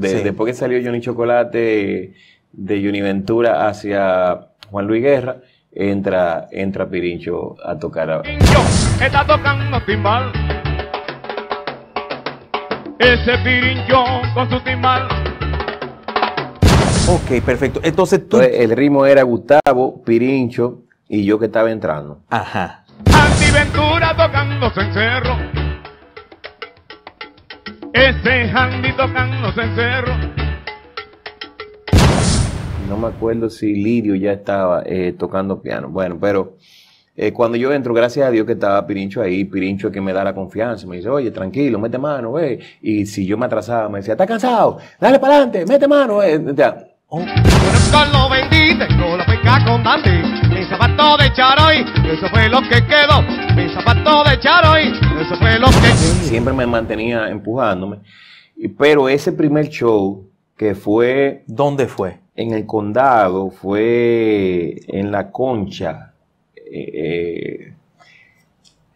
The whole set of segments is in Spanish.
después que salió Johnny Chocolate de Ventura hacia Juan Luis Guerra, entra, entra Pirincho a tocar. A... está tocando timbal. Ese Pirincho con su timbal. Ok, perfecto. Entonces el ritmo era Gustavo, Pirincho y yo que estaba entrando. Ajá. Antiventura tocando cencerro. Ese handy tocan los encerros. No me acuerdo si Lirio ya estaba eh, tocando piano. Bueno, pero eh, cuando yo entro, gracias a Dios que estaba Pirincho ahí, Pirincho que me da la confianza, me dice, oye, tranquilo, mete mano, ve. Y si yo me atrasaba, me decía, está cansado? Dale para adelante, mete mano, eh". lo zapato de eso fue lo que quedó, zapato de Siempre me mantenía empujándome. Pero ese primer show que fue... ¿Dónde fue? En el condado, fue en La Concha. Eh, eh,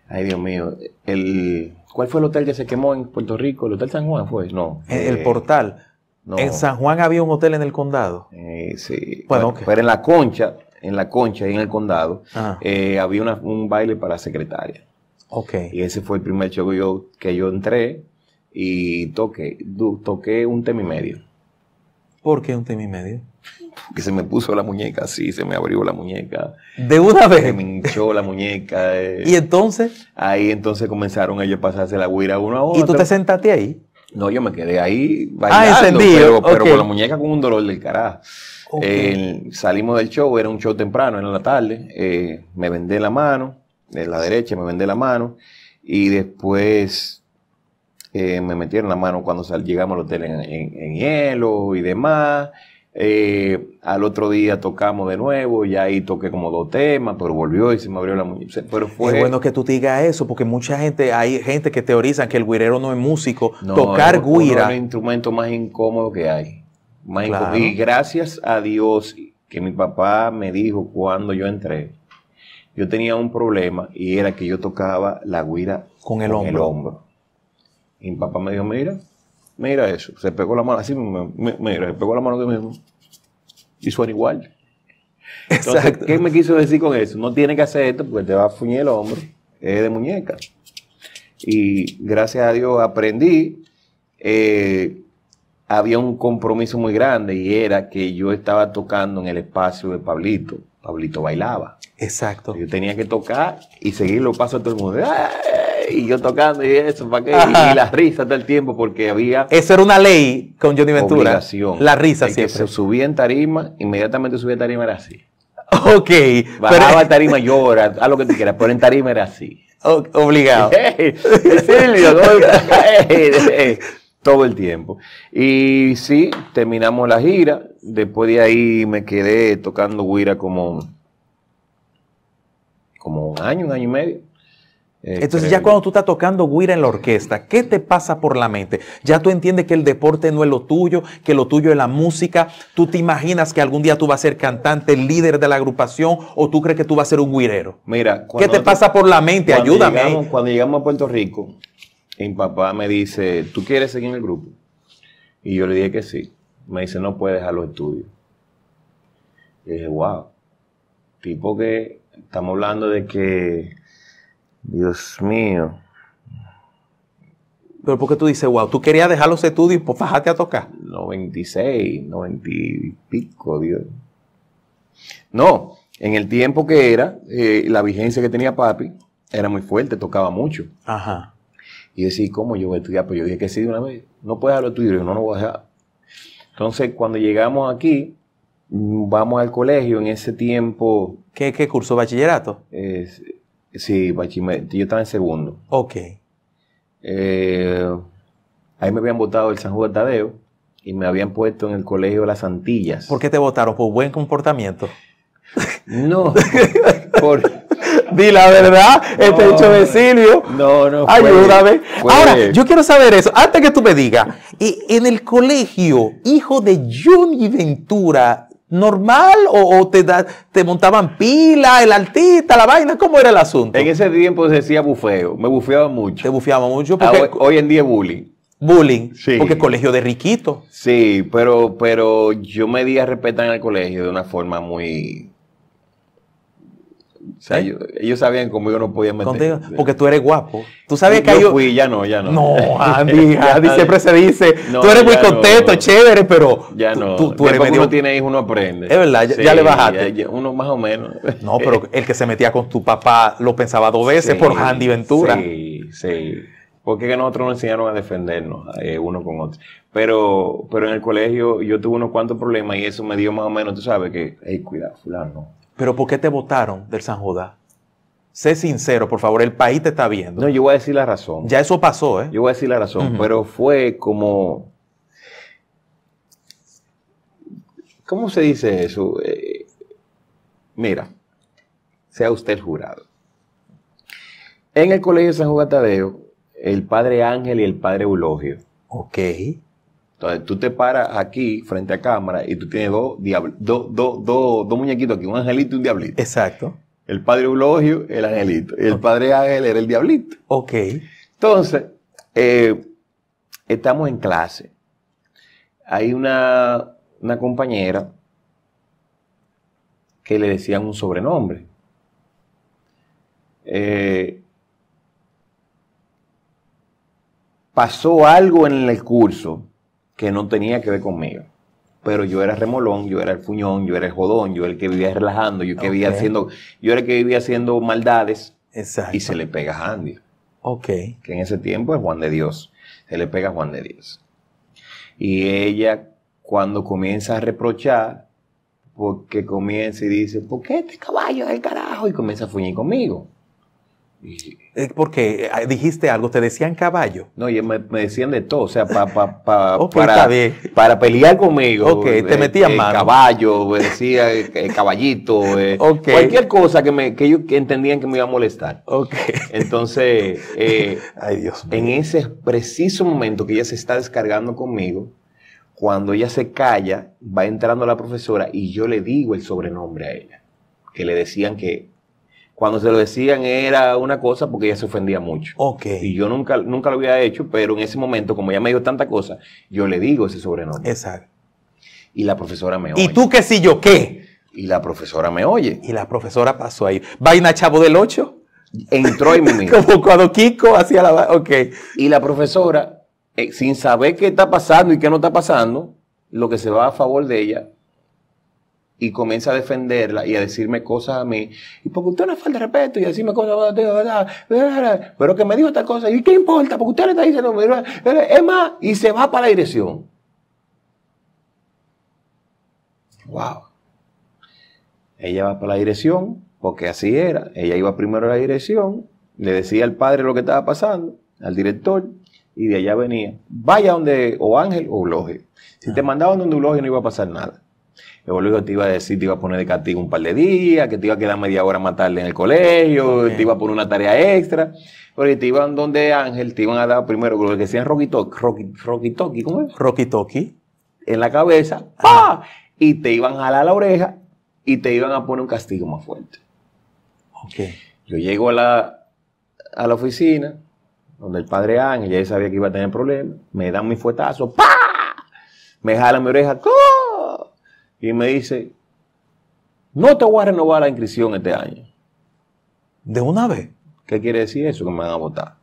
ay, Dios mío. El, ¿Cuál fue el hotel que se quemó en Puerto Rico? ¿El Hotel San Juan fue? No. Eh, el, Portal. No. En San Juan había un hotel en el condado. sí. Pero en la concha, en la concha y en el condado, había un baile para secretaria. Y ese fue el primer show que yo, que yo entré y toqué, toqué un tema y medio. ¿Por qué un tema y medio? Porque se me puso la muñeca sí, se me abrió la muñeca. ¿De una vez? Se me hinchó la muñeca. Eh. ¿Y entonces? Ahí entonces comenzaron ellos a pasarse la guira uno a otro. ¿Y tú te sentaste ahí? No, yo me quedé ahí ah, bailando, ah, pero, con la muñeca con un dolor del carajo. salimos del show, era un show temprano, era en la tarde, eh, me vendé la mano, de la derecha, me vendé la mano y después eh, me metieron la mano cuando llegamos al hotel en, hielo y demás. Eh, al otro día tocamos de nuevo, y ahí toqué como dos temas, pero volvió y se me abrió la muñeca. Pero fue... Es bueno que tú digas eso, porque mucha gente, hay gente que teoriza que el guirero no es músico. Tocar es Es el instrumento más incómodo que hay. Y gracias a Dios que mi papá me dijo cuando yo entré yo tenía un problema y era que yo tocaba la guira con el, hombro. Y mi papá me dijo, mira, mira eso. Se pegó la mano así, mira, se pegó la mano que mismo. Y suena igual. ¿qué me quiso decir con eso? No tiene que hacer esto porque te va a fuñir el hombro. Es de muñeca. Y gracias a Dios aprendí. Eh, había un compromiso muy grande y era que yo estaba tocando en el espacio de Pablito Pablito bailaba. Exacto. Yo tenía que tocar y seguir los pasos de todo el mundo. Y yo tocando y eso, ¿para qué? Y, las risas todo el tiempo porque había... Eso era una ley con Johnny Ventura. La risa siempre. Que subía en tarima, inmediatamente subía en tarima era así. Ok. Bajaba en tarima, llora, haz lo que tú quieras, pero en tarima era así. obligado. Hey, todo el tiempo. Y sí, terminamos la gira, después de ahí me quedé tocando guira como, como un año, un año y medio. Entonces este, ya cuando tú estás tocando guira en la orquesta, ¿qué te pasa por la mente? Ya tú entiendes que el deporte no es lo tuyo, que lo tuyo es la música, tú te imaginas que algún día tú vas a ser cantante, líder de la agrupación o tú crees que tú vas a ser un guirero. Mira, ¿qué te pasa por la mente? Ayúdame. cuando llegamos a Puerto Rico, y mi papá me dice, ¿tú quieres seguir en el grupo? Y yo le dije que sí. Me dice, no puedes dejar los estudios. Y dije, wow. Tipo que estamos hablando de que, Dios mío. Pero porque tú dices, wow, tú querías dejar los estudios y pues fájate a tocar? 96, 90 y pico, Dios. No, en el tiempo que era, eh, la vigencia que tenía papi era muy fuerte, tocaba mucho. Ajá y decir, ¿cómo yo voy a estudiar? Pues yo dije que sí de una vez. No puedes dejarlo estudiar, yo no, lo voy a dejar. Entonces, cuando llegamos aquí, vamos al colegio en ese tiempo. ¿Qué, qué curso? ¿Bachillerato? sí, bachillerato. Yo estaba en segundo. Ok. Eh, ahí me habían votado el San Juan Tadeo y me habían puesto en el colegio de las Antillas. ¿Por qué te votaron? ¿Por buen comportamiento? No, por, Di la verdad, este hecho de Silvio. No, no. Ayúdame. Fue, Ahora, yo quiero saber eso. Antes que tú me digas, en el colegio, hijo de Johnny Ventura, normal o, te, te montaban pila, el artista, la vaina? ¿Cómo era el asunto? En ese tiempo se decía bufeo, me bufeaba mucho. Te bufeaba mucho hoy, en día es bullying. Bullying, sí. porque colegio de riquito. Sí, pero, pero yo me di a respetar en el colegio de una forma muy... O ¿Eh? ellos, sabían cómo yo no podía meter. porque tú eres guapo. Tú sabes que yo, fui, ya no, ya no. No, Andy, Andy siempre se dice, tú eres muy contento, chévere, pero ya no. tú, uno tiene hijos, uno aprende. Es verdad, ya, le bajaste. uno más o menos. No, pero el que se metía con tu papá lo pensaba dos veces por Andy Ventura. Sí, sí. Porque que nosotros nos enseñaron a defendernos eh, uno con otro. Pero, pero en el colegio yo tuve unos cuantos problemas y eso me dio más o menos, tú sabes, que, hey, cuidado, fulano, pero ¿por qué te votaron del San Jodá? Sé sincero, por favor, el país te está viendo. No, yo voy a decir la razón. Ya eso pasó, ¿eh? Yo voy a decir la razón, pero fue como... ¿Cómo se dice eso? Eh, mira, sea usted el jurado. En el Colegio de San Juan Tadeo, el padre Ángel y el padre Eulogio. Ok. Entonces tú te paras aquí frente a cámara y tú tienes dos, muñequitos aquí, un angelito y un diablito. Exacto. El padre Eulogio, el angelito. y El padre Ángel era el diablito. Ok. Entonces, eh, estamos en clase. Hay una, compañera que le decían un sobrenombre. Eh, pasó algo en el curso que no tenía que ver conmigo. Pero yo era remolón, yo era el fuñón, yo era el jodón, yo era el que vivía relajando, yo haciendo, yo era el que vivía haciendo maldades. Exacto. Y se le pega a Andy. Ok. Que en ese tiempo es Juan de Dios. Se le pega a Juan de Dios. Y ella, cuando comienza a reprochar, porque comienza y dice, ¿por qué este caballo es el carajo? Y comienza a fuñir conmigo. Porque ah, dijiste algo, te decían caballo. No, y me, decían de todo, o sea, pa, para, para, pelear conmigo. te metían eh, eh Caballo, decía eh, eh, caballito, cualquier cosa que, me, que ellos entendían que me iba a molestar. Ok. Entonces, Ay, Dios en ese preciso momento que ella se está descargando conmigo, cuando ella se calla, va entrando la profesora y yo le digo el sobrenombre a ella, que le decían que cuando se lo decían era una cosa porque ella se ofendía mucho. Ok. Y yo nunca, nunca lo había hecho, pero en ese momento, como ella me dijo tanta cosa, yo le digo ese sobrenombre. Exacto. Y la profesora me oye. ¿Y tú qué si yo qué? Y la profesora me oye. Y la profesora pasó ahí. Vaina Chavo del 8. Entró y me Como cuando Kiko hacía la... Ok. Y la profesora, eh, sin saber qué está pasando y qué no está pasando, lo que se va a favor de ella y comienza a defenderla y a decirme cosas a mí, y porque usted no falta de respeto y a decirme cosas, pero que me dijo tal cosa, y qué importa, porque usted le está diciendo, es más, y se va para la dirección. Wow. Ella va para la dirección, porque así era, ella iba primero a la dirección, le decía al padre lo que estaba pasando, al director, y de allá venía, vaya donde o Ángel o Loge. Si te mandaban donde un no iba a pasar nada. El te iba a decir, te iba a poner de castigo un par de días, que te iba a quedar media hora más tarde en el colegio, te iba a poner una tarea extra. Pero te iban donde Ángel, te iban a dar primero, lo que decían Rocky Toki, Rocky, ¿cómo es? Rocky En la cabeza, ¡pa! Y te iban a jalar la oreja y te iban a poner un castigo más fuerte. Ok. Yo llego a la, a la oficina, donde el padre Ángel ya sabía que iba a tener problemas, me dan mi fuetazo, ¡pa! Me jalan mi oreja, ¡cum! y me dice, no te voy a renovar la inscripción este año. ¿De una vez? ¿Qué quiere decir eso? Que me van a votar.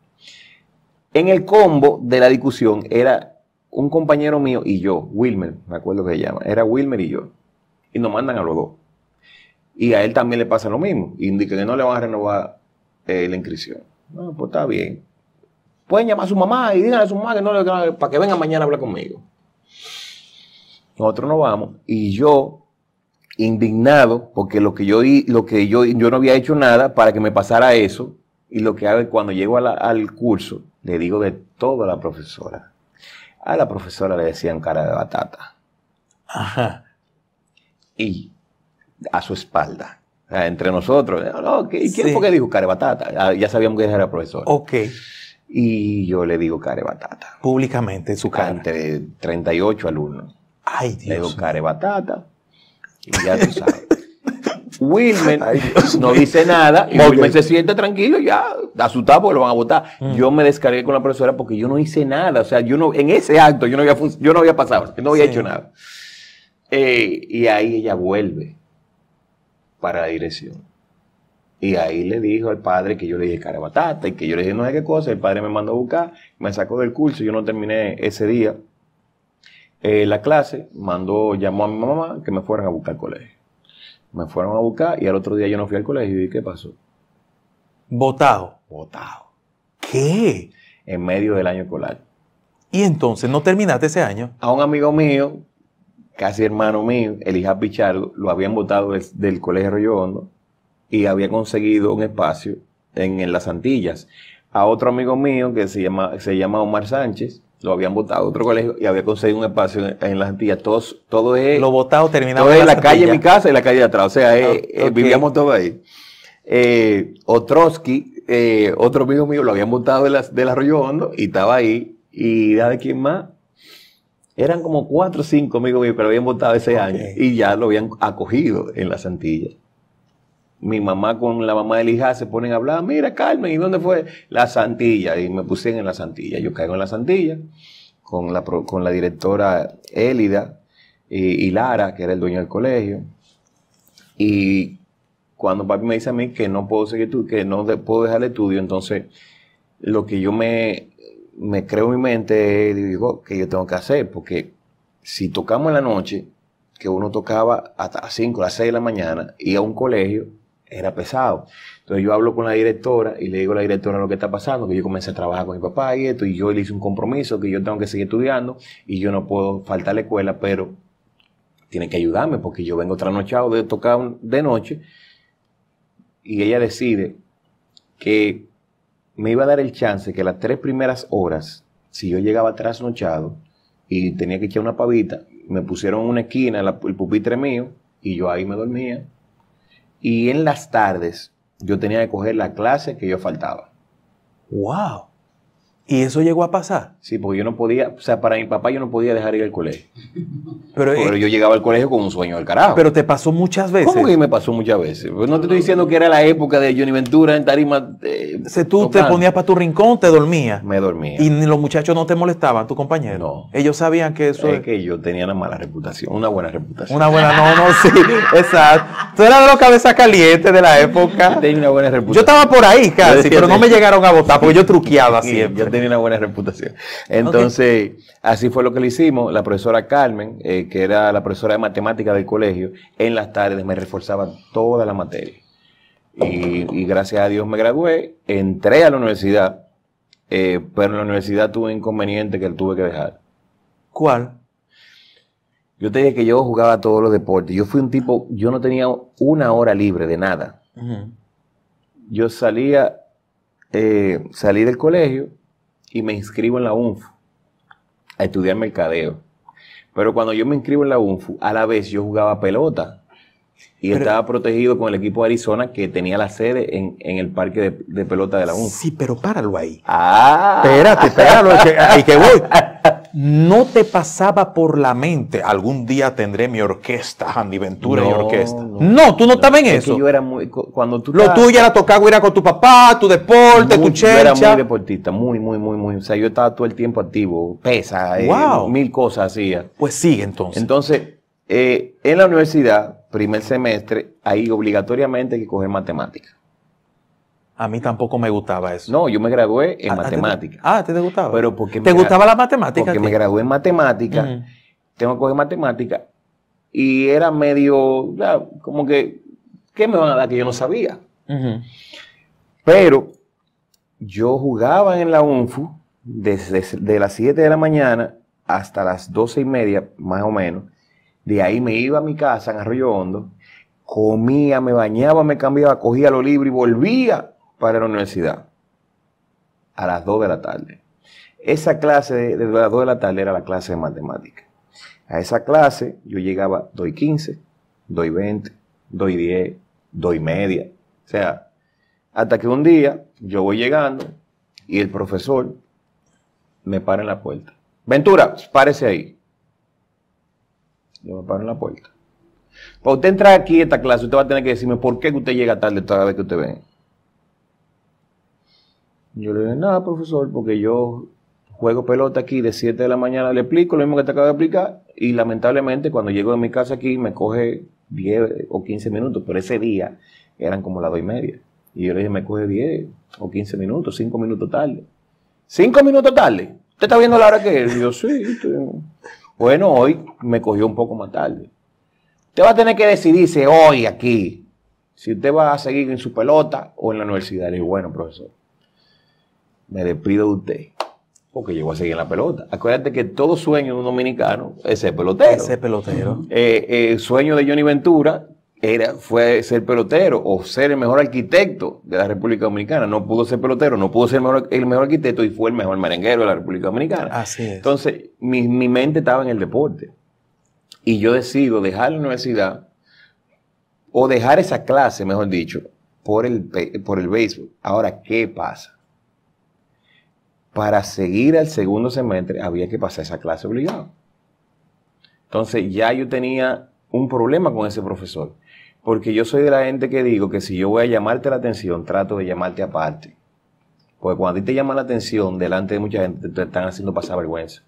En el combo de la discusión era un compañero mío y yo, Wilmer, me acuerdo que se llama, era Wilmer y yo. Y nos mandan a los dos. Y a él también le pasa lo mismo. Indica que no le van a renovar eh, la inscripción. No, pues está bien. Pueden llamar a su mamá y díganle a su mamá que no le para que venga mañana a hablar conmigo nosotros no vamos y yo indignado porque lo que yo lo que yo yo no había hecho nada para que me pasara eso y lo que hago es cuando llego al curso le digo de toda a la profesora. A la profesora le decían cara de batata. Ajá. Y a su espalda, entre nosotros. No, ¿quién por dijo cara de batata? Ah, ya sabíamos que era profesora. Ok. Y yo le digo cara de batata. Públicamente, su cara. Entre 38 alumnos. Ay, Le digo, care batata. Y ya tú sabes. Wilmer no dice nada y se siente tranquilo ya, asustado porque lo van a votar. Mm. Yo me descargué con la profesora porque yo no hice nada. O sea, yo no, en ese acto yo no había, yo no había pasado, yo no había hecho nada. Eh, y ahí ella vuelve para la dirección. Y ahí le dijo al padre que yo le dije cara batata y que yo le dije no sé qué cosa. El padre me mandó a buscar, me sacó del curso. Yo no terminé ese día eh, la clase, mandó, llamó a mi mamá que me fueran a buscar al colegio. Me fueron a buscar y al otro día yo no fui al colegio y vi qué pasó. Votado. votado ¿Qué? En medio del año escolar. Y entonces no terminaste ese año. A un amigo mío, casi hermano mío, hija Pichardo, lo habían votado del, colegio Río Hondo y había conseguido un espacio en, las Antillas. A otro amigo mío que se llama, se llama Omar Sánchez, lo habían votado otro colegio y había conseguido un espacio en, las Antillas. todo es. Lo votado terminaba. en la calle de mi casa y la calle de atrás. O sea, vivíamos todos ahí. Eh, eh, otro amigo mío, lo habían votado de del Arroyo Hondo y estaba ahí. ¿Y de quién más? Eran como cuatro o cinco amigos míos pero habían votado ese año y ya lo habían acogido en las Antillas mi mamá con la mamá de hija se ponen a hablar, mira Carmen, ¿y dónde fue? La Santilla, y me puse en la Santilla, yo caigo en la Santilla con la, con la directora Elida, y, Lara, que era el dueño del colegio, y cuando papi me dice a mí que no puedo seguir tú, que no puedo dejar el estudio, entonces lo que yo me, me creo en mi mente digo que yo tengo que hacer, porque si tocamos en la noche, que uno tocaba hasta las 5, las 6 de la mañana, y a un colegio, era pesado. Entonces yo hablo con la directora y le digo a la directora lo que está pasando, que yo comencé a trabajar con mi papá y esto, y yo le hice un compromiso, que yo tengo que seguir estudiando y yo no puedo faltar a la escuela, pero tiene que ayudarme porque yo vengo trasnochado de tocar de noche y ella decide que me iba a dar el chance que las tres primeras horas, si yo llegaba trasnochado y tenía que echar una pavita, me pusieron una esquina, el pupitre mío, y yo ahí me dormía y en las tardes yo tenía que coger la clase que yo faltaba. ¡Wow! Y eso llegó a pasar. Sí, porque yo no podía, o sea, para mi papá yo no podía dejar ir al colegio. Pero, eh, yo llegaba al colegio con un sueño del carajo. Pero te pasó muchas veces. ¿Cómo que me pasó muchas veces? Pues no te estoy diciendo que era la época de Johnny Ventura en Tarima. Eh, si tú te ponías para tu rincón, te dormías. Me dormía. Y los muchachos no te molestaban, tu compañero. No. Ellos sabían que eso. Es, que yo tenía una mala reputación, una buena reputación. Una buena, no, no, sí, exacto. Tú eras de los cabezas calientes de la época. Tenía una buena reputación. Yo estaba por ahí casi, pero no me llegaron a votar porque yo truqueaba siempre tiene una buena reputación. Entonces, así fue lo que le hicimos. La profesora Carmen, eh, que era la profesora de matemáticas del colegio, en las tardes me reforzaba toda la materia. Y, gracias a Dios me gradué, entré a la universidad, eh, pero en la universidad tuve un inconveniente que tuve que dejar. ¿Cuál? Yo te dije que yo jugaba todos los deportes. Yo fui un tipo, yo no tenía una hora libre de nada. Yo salía, eh, salí del colegio, y me inscribo en la UNFU a estudiar mercadeo. Pero cuando yo me inscribo en la UNFU, a la vez yo jugaba pelota. Y estaba protegido con el equipo de Arizona que tenía la sede en, en el parque de, pelota de la UNFU. Sí, pero páralo ahí. Ah. Espérate, páralo, que voy. no te pasaba por la mente, algún día tendré mi orquesta, Andy Ventura y orquesta. No, tú no, estabas en eso. yo era muy, cuando tú Lo tuyo era tocar con tu papá, tu deporte, tu chelcha. Yo era muy deportista, muy, muy, muy, muy. O sea, yo estaba todo el tiempo activo, pesa, eh, mil cosas hacía. Pues sí, entonces. Entonces, eh, en la universidad, primer semestre, ahí obligatoriamente hay que coger matemáticas. A mí tampoco me gustaba eso. No, yo me gradué en ah, matemática. Ah, ¿te, gustaba? ¿Te gustaba la matemática? Porque me gradué en matemática. Tengo que coger matemática. Y era medio, como que, ¿qué me van a dar que yo no sabía? Pero yo jugaba en la UNFU desde, desde las 7 de la mañana hasta las 12 y media, más o menos. De ahí me iba a mi casa en Arroyo Hondo, comía, me bañaba, me cambiaba, cogía los libros y volvía para la universidad a las 2 de la tarde. Esa clase de, las 2 de la tarde era la clase de matemática, A esa clase yo llegaba doy 15, veinte, 20, doy media. O sea, hasta que un día yo voy llegando y el profesor me para en la puerta. Ventura, párese ahí. Yo me paro en la puerta. Para usted entrar aquí a esta clase, usted va a tener que decirme por qué usted llega tarde cada vez que usted venga yo le dije, nada, profesor, porque yo juego pelota aquí de 7 de la mañana, le explico lo mismo que te acabo de explicar y lamentablemente cuando llego de mi casa aquí me coge 10 o 15 minutos, pero ese día eran como las 2 y media. Y yo le dije, me coge 10 o 15 minutos, 5 minutos tarde. ¿5 minutos tarde? ¿Usted está viendo la hora que es? yo, sí. Bueno, hoy me cogió un poco más tarde. Usted va a tener que decidirse hoy aquí si usted va a seguir en su pelota o en la universidad. Le dije, bueno, profesor, me despido de usted. Porque llegó a seguir en la pelota. Acuérdate que todo sueño de un dominicano es ser pelotero. Ese pelotero. Eh, eh, el sueño de Johnny Ventura era, fue ser pelotero o ser el mejor arquitecto de la República Dominicana. No pudo ser pelotero, no pudo ser el mejor, arquitecto y fue el mejor merenguero de la República Dominicana. Así es. Entonces, mi, mente estaba en el deporte. Y yo decido dejar la universidad o dejar esa clase, mejor dicho, por el, por el béisbol. Ahora, ¿qué pasa? para seguir al segundo semestre había que pasar esa clase obligada Entonces ya yo tenía un problema con ese profesor, porque yo soy de la gente que digo que si yo voy a llamarte la atención, trato de llamarte aparte. Porque cuando a ti te llama la atención, delante de mucha gente te están haciendo pasar vergüenza.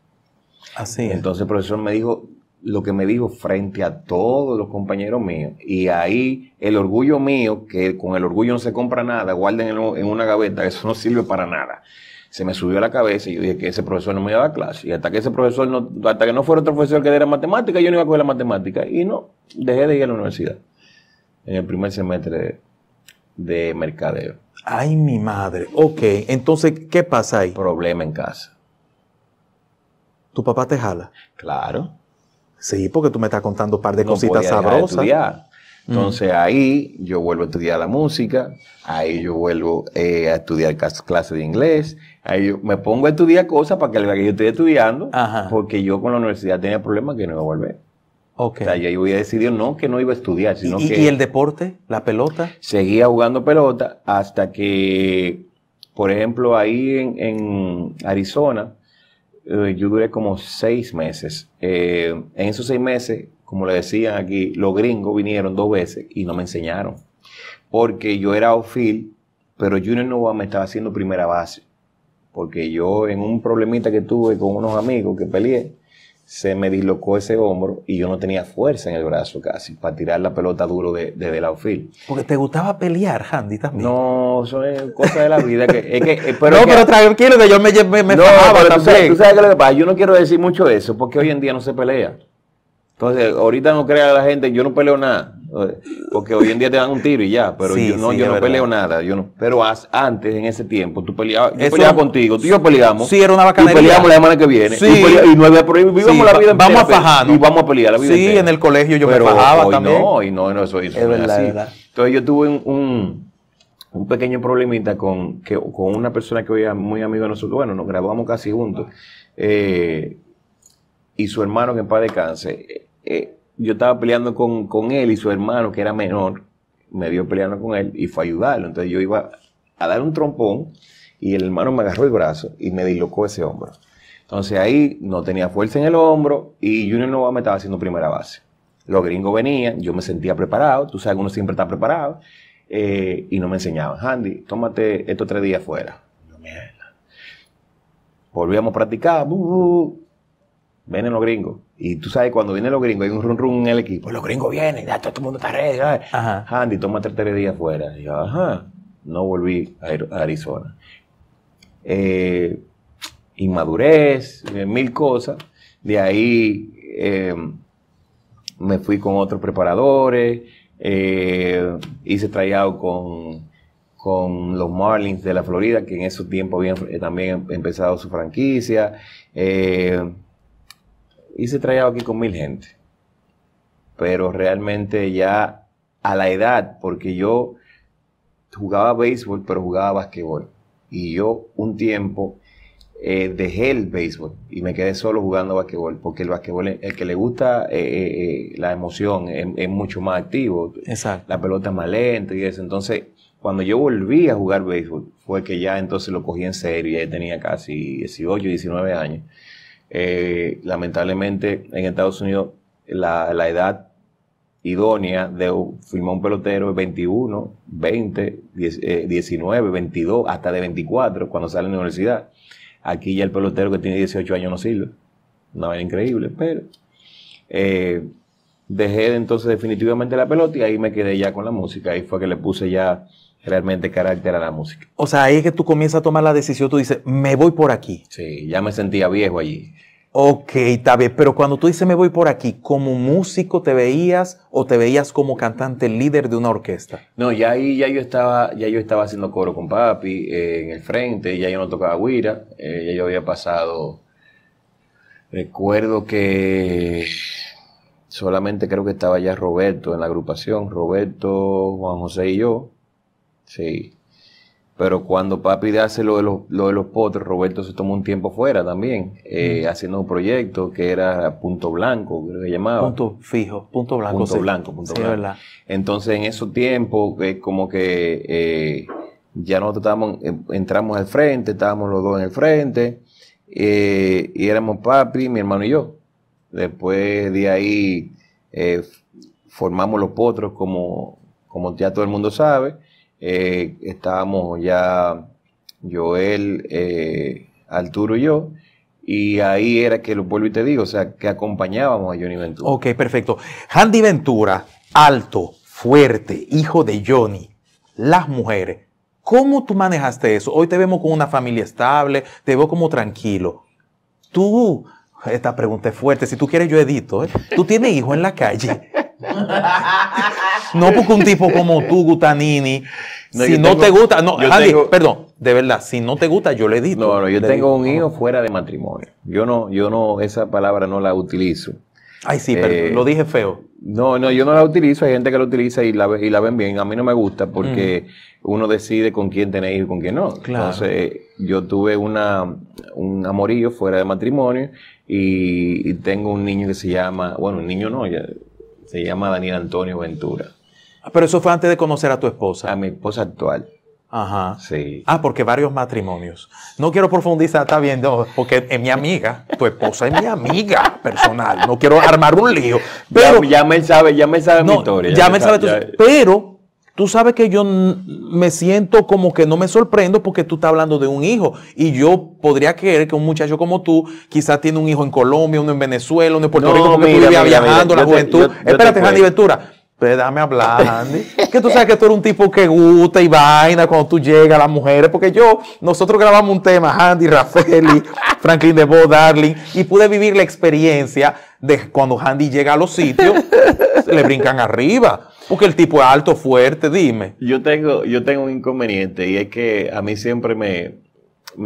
Así Entonces el profesor me dijo lo que me dijo frente a todos los compañeros míos. Y ahí el orgullo mío, que con el orgullo no se compra nada, guarden en, una gaveta, eso no sirve para nada se me subió a la cabeza y yo dije que ese profesor no me iba a dar clase. Y hasta que ese profesor no, hasta que no fuera otro profesor que diera matemática, yo no iba a coger la matemática. Y no, dejé de ir a la universidad en el primer semestre de, mercadeo. Ay, mi madre. Ok, entonces, ¿qué pasa ahí? Problema en casa. ¿Tu papá te jala? Claro. Sí, porque tú me estás contando un par de cositas sabrosas. Mm. Entonces ahí yo vuelvo a estudiar la música, ahí yo vuelvo eh, a estudiar clases de inglés, Ahí me pongo a estudiar cosas para que que yo estoy estudiando, porque yo con la universidad tenía problemas que no iba a volver. Okay. O sea, yo había decidido no que no iba a estudiar, sino que... ¿Y el deporte? ¿La pelota? Seguía jugando pelota hasta que, por ejemplo, ahí en, Arizona, eh, yo duré como seis meses. Eh, en esos seis meses, como le decían aquí, los gringos vinieron dos veces y no me enseñaron. Porque yo era outfield, pero Junior Nova me estaba haciendo primera base porque yo en un problemita que tuve con unos amigos que peleé, se me dislocó ese hombro y yo no tenía fuerza en el brazo casi para tirar la pelota duro desde de, outfield. Porque te gustaba pelear, Handy, también. No, es cosa de la vida que... Eh, que pero no, pero tranquilo, que yo me, no, pero tú sabes pasa, yo no quiero decir mucho eso, porque hoy en día no se pelea. Entonces, ahorita no crea la gente, yo no peleo nada. Porque hoy en día te dan un tiro y ya, pero yo no, yo no peleo nada. Yo no, pero antes, en ese tiempo, tú peleabas, yo peleaba contigo, tú y yo peleamos. Sí, era una bacanería. Tú peleamos la semana que viene. Sí. Y, no había vivíamos la vida Vamos entera, a Y vamos a pelear la vida Sí, en el colegio yo pero me fajaba también. No, y no, no, eso, hizo. Entonces yo tuve un, un, pequeño problemita con, que, con una persona que hoy es muy amiga de nosotros. Bueno, nos graduamos casi juntos. Eh, y su hermano que en paz cáncer... Eh, yo estaba peleando con, él y su hermano, que era menor, me vio peleando con él y fue a ayudarlo. Entonces yo iba a dar un trompón y el hermano me agarró el brazo y me dislocó ese hombro. Entonces ahí no tenía fuerza en el hombro y Junior Nova me estaba haciendo primera base. Los gringos venían, yo me sentía preparado, tú sabes, uno siempre está preparado, eh, y no me enseñaban. Handy, tómate estos tres días fuera. Volvíamos a practicar, vienen los gringos. Y tú sabes, cuando vienen los gringos, hay un run run en el equipo. Los gringos vienen, ya todo el mundo está rey. Andy, toma tres días fuera. ajá. No volví a, Arizona. Eh, inmadurez, eh, mil cosas. De ahí eh, me fui con otros preparadores. hice tryout con, los Marlins de la Florida, que en esos tiempos habían también empezado su franquicia hice traía aquí con mil gente. Pero realmente ya a la edad, porque yo jugaba béisbol, pero jugaba basquetbol. Y yo un tiempo eh, dejé el béisbol y me quedé solo jugando basquetbol, porque el basquetbol, el que le gusta eh, eh, la emoción, es, mucho más activo. Exacto. La pelota es más lenta y eso. Entonces, cuando yo volví a jugar béisbol, fue que ya entonces lo cogí en serio, ya tenía casi 18, 19 años. Eh, lamentablemente en Estados Unidos la, edad idónea de firmar un pelotero es 21, 20, 19, 22, hasta de 24 cuando sale de la universidad. Aquí ya el pelotero que tiene 18 años no sirve. No es increíble, pero eh, dejé entonces definitivamente la pelota y ahí me quedé ya con la música. Ahí fue que le puse ya realmente carácter a la música. O sea, ahí es que tú comienzas a tomar la decisión, tú dices, me voy por aquí. Sí, ya me sentía viejo allí. Ok, Tabe, pero cuando tú dices me voy por aquí, ¿como músico te veías o te veías como cantante líder de una orquesta? No, ya ahí ya yo estaba, ya yo estaba haciendo coro con papi eh, en el frente, ya yo no tocaba guira, eh, ya yo había pasado. Recuerdo que solamente creo que estaba ya Roberto en la agrupación, Roberto, Juan José y yo. Sí. Pero cuando papi hace lo de los, lo de los Roberto se tomó un tiempo fuera también, eh, mm. haciendo un proyecto que era Punto Blanco, creo que llamaba. Punto fijo, Punto Blanco. Punto Blanco, Punto sí, Verdad. Entonces en esos tiempos, como que eh, ya nosotros estábamos, eh, entramos al frente, estábamos los dos en el frente, y éramos papi, mi hermano y yo. Después de ahí formamos los potros como, como ya todo el mundo sabe eh, estábamos ya Joel, eh, Arturo y yo, y ahí era que lo vuelvo y te digo, o sea, que acompañábamos a Johnny Ventura. Ok, perfecto. Handy Ventura, alto, fuerte, hijo de Johnny, las mujeres. ¿Cómo tú manejaste eso? Hoy te vemos con una familia estable, te veo como tranquilo. Tú, esta pregunta es fuerte, si tú quieres yo edito, ¿eh? tú tienes hijos en la calle. No porque un tipo como tú, Gutanini, si no te gusta, no, perdón, de verdad, si no te gusta, yo le digo No, no, yo tengo un hijo fuera de matrimonio. Yo no, yo no, esa palabra no la utilizo. Ay, sí, pero eh, lo dije feo. No, no, yo no la utilizo, hay gente que la utiliza y la, y la ven bien. A mí no me gusta porque mm. uno decide con quién tener hijos y con quién no. Entonces, yo tuve una, un amorillo fuera de matrimonio y, tengo un niño que se llama, bueno, un niño no, se llama Daniel Antonio Ventura. Pero eso fue antes de conocer a tu esposa. A mi esposa actual. Ajá. Sí. Ah, porque varios matrimonios. No quiero profundizar, está bien, porque es mi amiga, tu esposa es mi amiga personal. No quiero armar un lío. Pero ya, me sabe, ya me sabe mi historia. Ya, me sabe, tu, Pero tú sabes que yo me siento como que no me sorprendo porque tú estás hablando de un hijo. Y yo podría creer que un muchacho como tú quizás tiene un hijo en Colombia, uno en Venezuela, uno en Puerto Rico, porque tú vivías viajando, la juventud. Espérate, Ventura Dame déjame hablar, Andy. Que tú sabes que tú eres un tipo que gusta y vaina cuando tú llegas a las mujeres. Porque yo, nosotros grabamos un tema, Andy, rafael y Franklin de Bo, Darling, y pude vivir la experiencia de cuando Andy llega a los sitios, se le brincan arriba. Porque el tipo es alto, fuerte, dime. Yo tengo, yo tengo un inconveniente y es que a mí siempre me,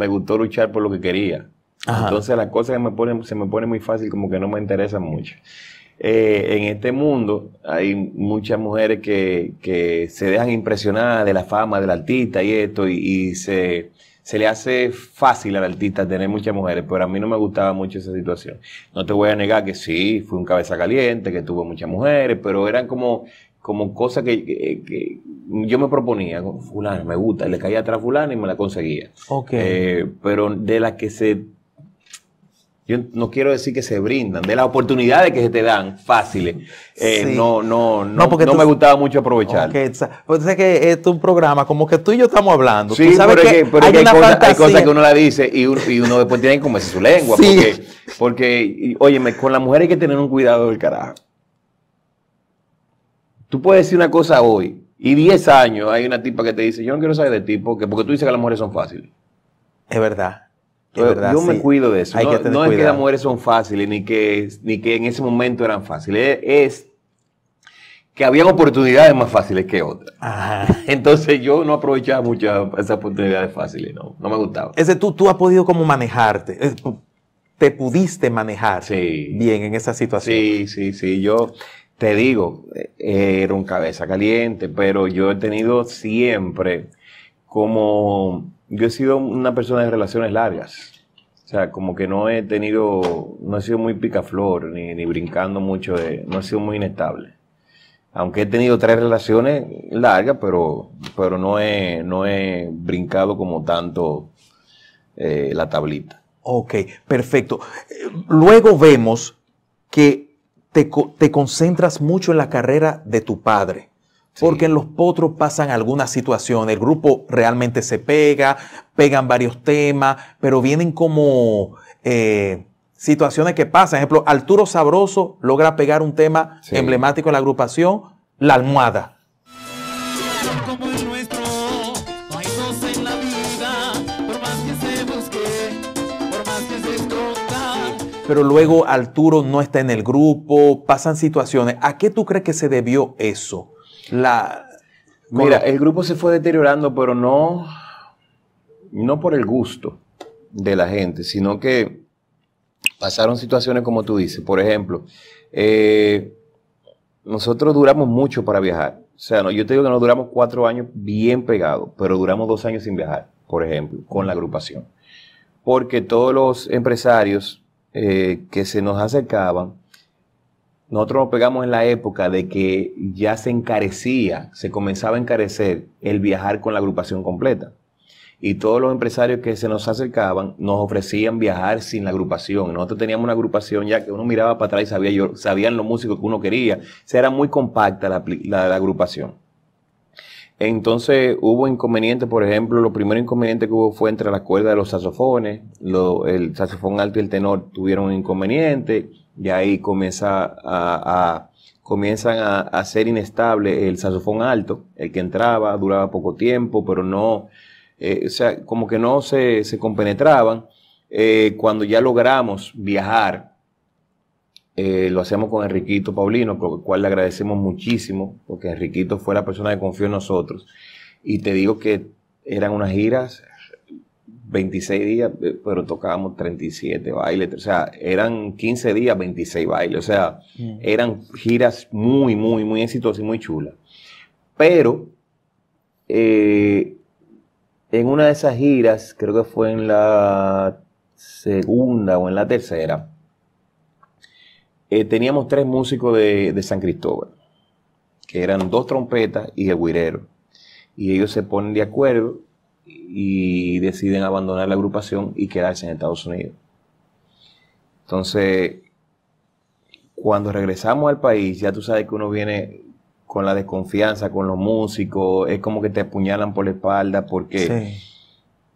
gustó luchar por lo que quería. Entonces las cosas que me ponen, se me pone muy fácil, como que no me interesan mucho. Eh, en este mundo hay muchas mujeres que, se dejan impresionadas de la fama del artista y esto, y, se, se, le hace fácil al artista tener muchas mujeres, pero a mí no me gustaba mucho esa situación. No te voy a negar que sí, fue un cabeza caliente, que tuve muchas mujeres, pero eran como, como cosas que, yo me proponía, fulano, me gusta, le caía atrás a fulano y me la conseguía. Ok. Eh, pero de las que se yo no quiero decir que se brindan, de las oportunidades que se te dan fáciles. Eh, no, no, no, porque no me gustaba mucho aprovechar. Porque pues es que es un programa, como que tú y yo estamos hablando. Sí, sabes que, hay, que hay, cosas que uno la dice y, uno después tiene que comerse su lengua. Porque, porque óyeme, con la mujer hay que tener un cuidado del carajo. Tú puedes decir una cosa hoy y 10 años hay una tipa que te dice, yo no quiero saber de ti porque, porque tú dices que las mujeres son fáciles. Es verdad yo, me cuido de eso. no, es que las mujeres son fáciles, ni que, ni que en ese momento eran fáciles. Es que había oportunidades más fáciles que otras. Entonces yo no aprovechaba muchas esas oportunidades fáciles, no, me gustaba. ese tú, tú has podido como manejarte, eh, te pudiste manejar bien en esa situación. Sí, sí, sí, yo te digo, eh, era un cabeza caliente, pero yo he tenido siempre como yo he sido una persona de relaciones largas. O sea, como que no he tenido, no he sido muy picaflor, ni, brincando mucho, no he sido muy inestable. Aunque he tenido tres relaciones largas, pero, pero no, he, no he brincado como tanto eh, la tablita. Ok, perfecto. Luego vemos que te, te concentras mucho en la carrera de tu padre. Porque en los potros pasan algunas situaciones, el grupo realmente se pega, pegan varios temas, pero vienen como eh, situaciones que pasan. ejemplo, Arturo Sabroso logra pegar un tema emblemático en la agrupación, la almohada. pero luego Arturo no está en el grupo, pasan situaciones. ¿A qué tú crees que se debió eso? La, mira, el grupo se fue deteriorando, pero no, no por el gusto de la gente, sino que pasaron situaciones como tú dices. Por ejemplo, eh, nosotros duramos mucho para viajar. O sea, yo te digo que nos duramos cuatro años bien pegados, pero duramos dos años sin viajar, por ejemplo, con la agrupación. Porque todos los empresarios eh, que se nos acercaban, nosotros nos pegamos en la época de que ya se encarecía, se comenzaba a encarecer el viajar con la agrupación completa. Y todos los empresarios que se nos acercaban nos ofrecían viajar sin la agrupación. Nosotros teníamos una agrupación ya que uno miraba para atrás y sabía, yo, sabían los músicos que uno quería. O sea, era muy compacta la, la agrupación. Entonces hubo inconvenientes, por ejemplo, lo primero inconveniente que hubo fue entre la cuerda de los saxofones, el saxofón alto y el tenor tuvieron un inconveniente, y ahí comienza a, comienzan a, ser inestable el saxofón alto, el que entraba, duraba poco tiempo, pero no, eh, o sea, como que no se, compenetraban. Eh, cuando ya logramos viajar, eh, lo hacemos con Enriquito Paulino, por lo cual le agradecemos muchísimo, porque Enriquito fue la persona que confió en nosotros. Y te digo que eran unas giras 26 días, eh, pero tocábamos 37 bailes, o sea, eran 15 días, 26 bailes, o sea, mm. eran giras muy, muy, muy exitosas y muy chulas. Pero eh, en una de esas giras, creo que fue en la segunda o en la tercera, eh, teníamos tres músicos de, San Cristóbal, que eran dos trompetas y el guirero. Y ellos se ponen de acuerdo y deciden abandonar la agrupación y quedarse en Estados Unidos. Entonces, cuando regresamos al país, ya tú sabes que uno viene con la desconfianza, con los músicos, es como que te apuñalan por la espalda porque...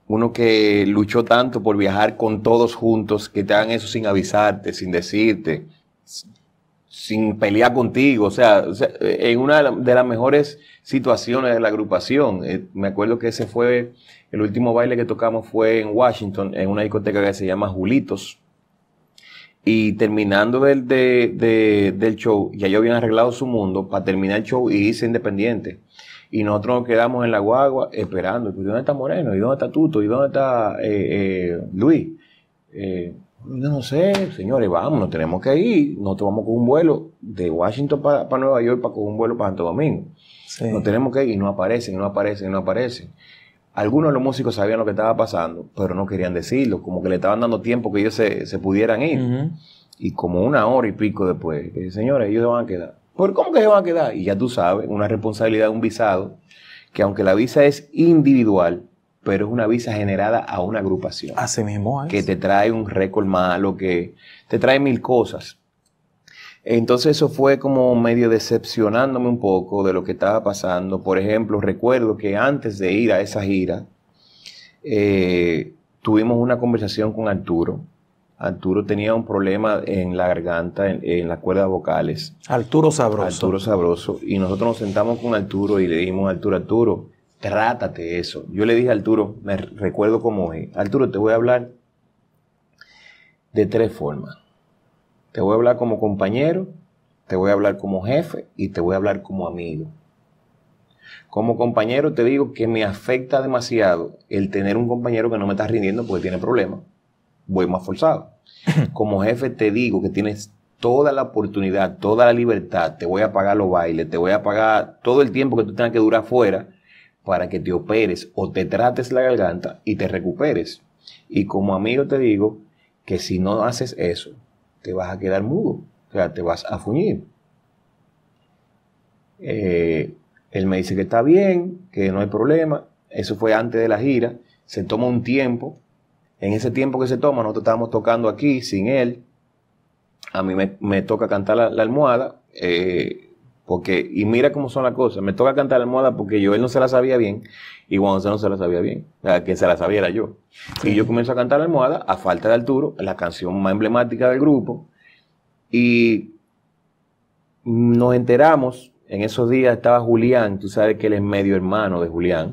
uno que luchó tanto por viajar con todos juntos, que te hagan eso sin avisarte, sin decirte sin pelear contigo, o sea, en una de las mejores situaciones de la agrupación. Eh, me acuerdo que ese fue, el último baile que tocamos fue en Washington, en una discoteca que se llama Julitos. Y terminando del show, ya yo habían arreglado su mundo para terminar el show y irse independiente. Y nosotros nos quedamos en la guagua esperando. Pues, ¿Y ¿Dónde está Moreno? ¿Y dónde está Tuto? ¿Y dónde está eh, eh, Luis? no sé, señores, vamos, nos tenemos que ir. Nosotros vamos con un vuelo de Washington para, Nueva York, para con un vuelo para Santo Domingo. Nos tenemos que ir y no aparecen, no aparecen, no aparecen. Algunos de los músicos sabían lo que estaba pasando, pero no querían decirlo, como que le estaban dando tiempo que ellos se, se pudieran ir. Y como una hora y pico después, señores, ellos se van a quedar. ¿Por cómo que se van a quedar? Y ya tú sabes, una responsabilidad, de un visado, que aunque la visa es individual, pero es una visa generada a una agrupación. Así mismo Que te trae un récord malo, que te trae mil cosas. Entonces eso fue como medio decepcionándome un poco de lo que estaba pasando. Por ejemplo, recuerdo que antes de ir a esa gira, eh, tuvimos una conversación con Arturo. Arturo tenía un problema en la garganta, en, las cuerdas vocales. Arturo Sabroso. Arturo Sabroso. Y nosotros nos sentamos con Arturo y le dimos, Arturo, Arturo, Trátate eso. Yo le dije a Arturo, me recuerdo como es... Eh, Arturo, te voy a hablar de tres formas. Te voy a hablar como compañero, te voy a hablar como jefe y te voy a hablar como amigo. Como compañero te digo que me afecta demasiado el tener un compañero que no me está rindiendo porque tiene problemas. Voy más forzado. Como jefe te digo que tienes toda la oportunidad, toda la libertad, te voy a pagar los bailes, te voy a pagar todo el tiempo que tú tengas que durar fuera para que te operes o te trates la garganta y te recuperes. Y como amigo te digo que si no haces eso, te vas a quedar mudo, o sea, te vas a fuñir. Eh, él me dice que está bien, que no hay problema. Eso fue antes de la gira. Se toma un tiempo. En ese tiempo que se toma, nosotros estábamos tocando aquí sin él. A mí me, toca cantar la, almohada. Eh, y mira cómo son las cosas. Me toca cantar la almohada porque yo él no se la sabía bien y Juan no se la sabía bien. que se la sabía era yo. Y yo comienzo a cantar la almohada a falta de Arturo, la canción más emblemática del grupo. Y nos enteramos, en esos días estaba Julián, tú sabes que él es medio hermano de Julián.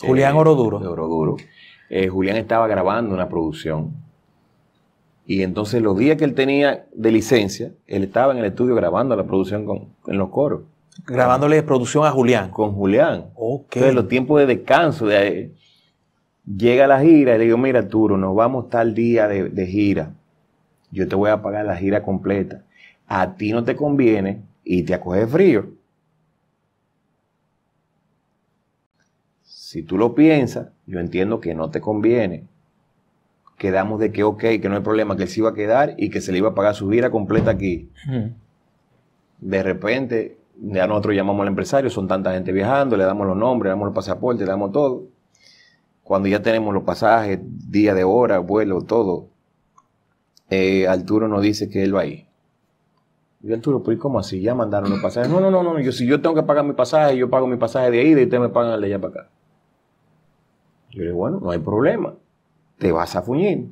Julián eh, Oroduro. De Oroduro. Eh, Julián estaba grabando una producción y entonces los días que él tenía de licencia, él estaba en el estudio grabando la producción con, en los coros. Grabándole producción a Julián. Con Julián. Ok. Entonces los tiempos de descanso de llega la gira y le digo, mira Arturo, nos vamos tal día de, de gira. Yo te voy a pagar la gira completa. A ti no te conviene y te acoge frío. Si tú lo piensas, yo entiendo que no te conviene, quedamos de que ok, que no hay problema, que él se iba a quedar y que se le iba a pagar su vida completa aquí. De repente, ya nosotros llamamos al empresario, son tanta gente viajando, le damos los nombres, le damos los pasaportes, le damos todo. Cuando ya tenemos los pasajes, día de hora, vuelo, todo, eh, Arturo nos dice que él va ahí ir. Arturo, pues ¿cómo así? Ya mandaron los pasajes. No, no, no, no. si yo tengo que pagar mi pasaje, yo pago mi pasaje de ida y ustedes me pagan el de allá para acá. Yo le digo, bueno, no hay problema te vas a fuñir.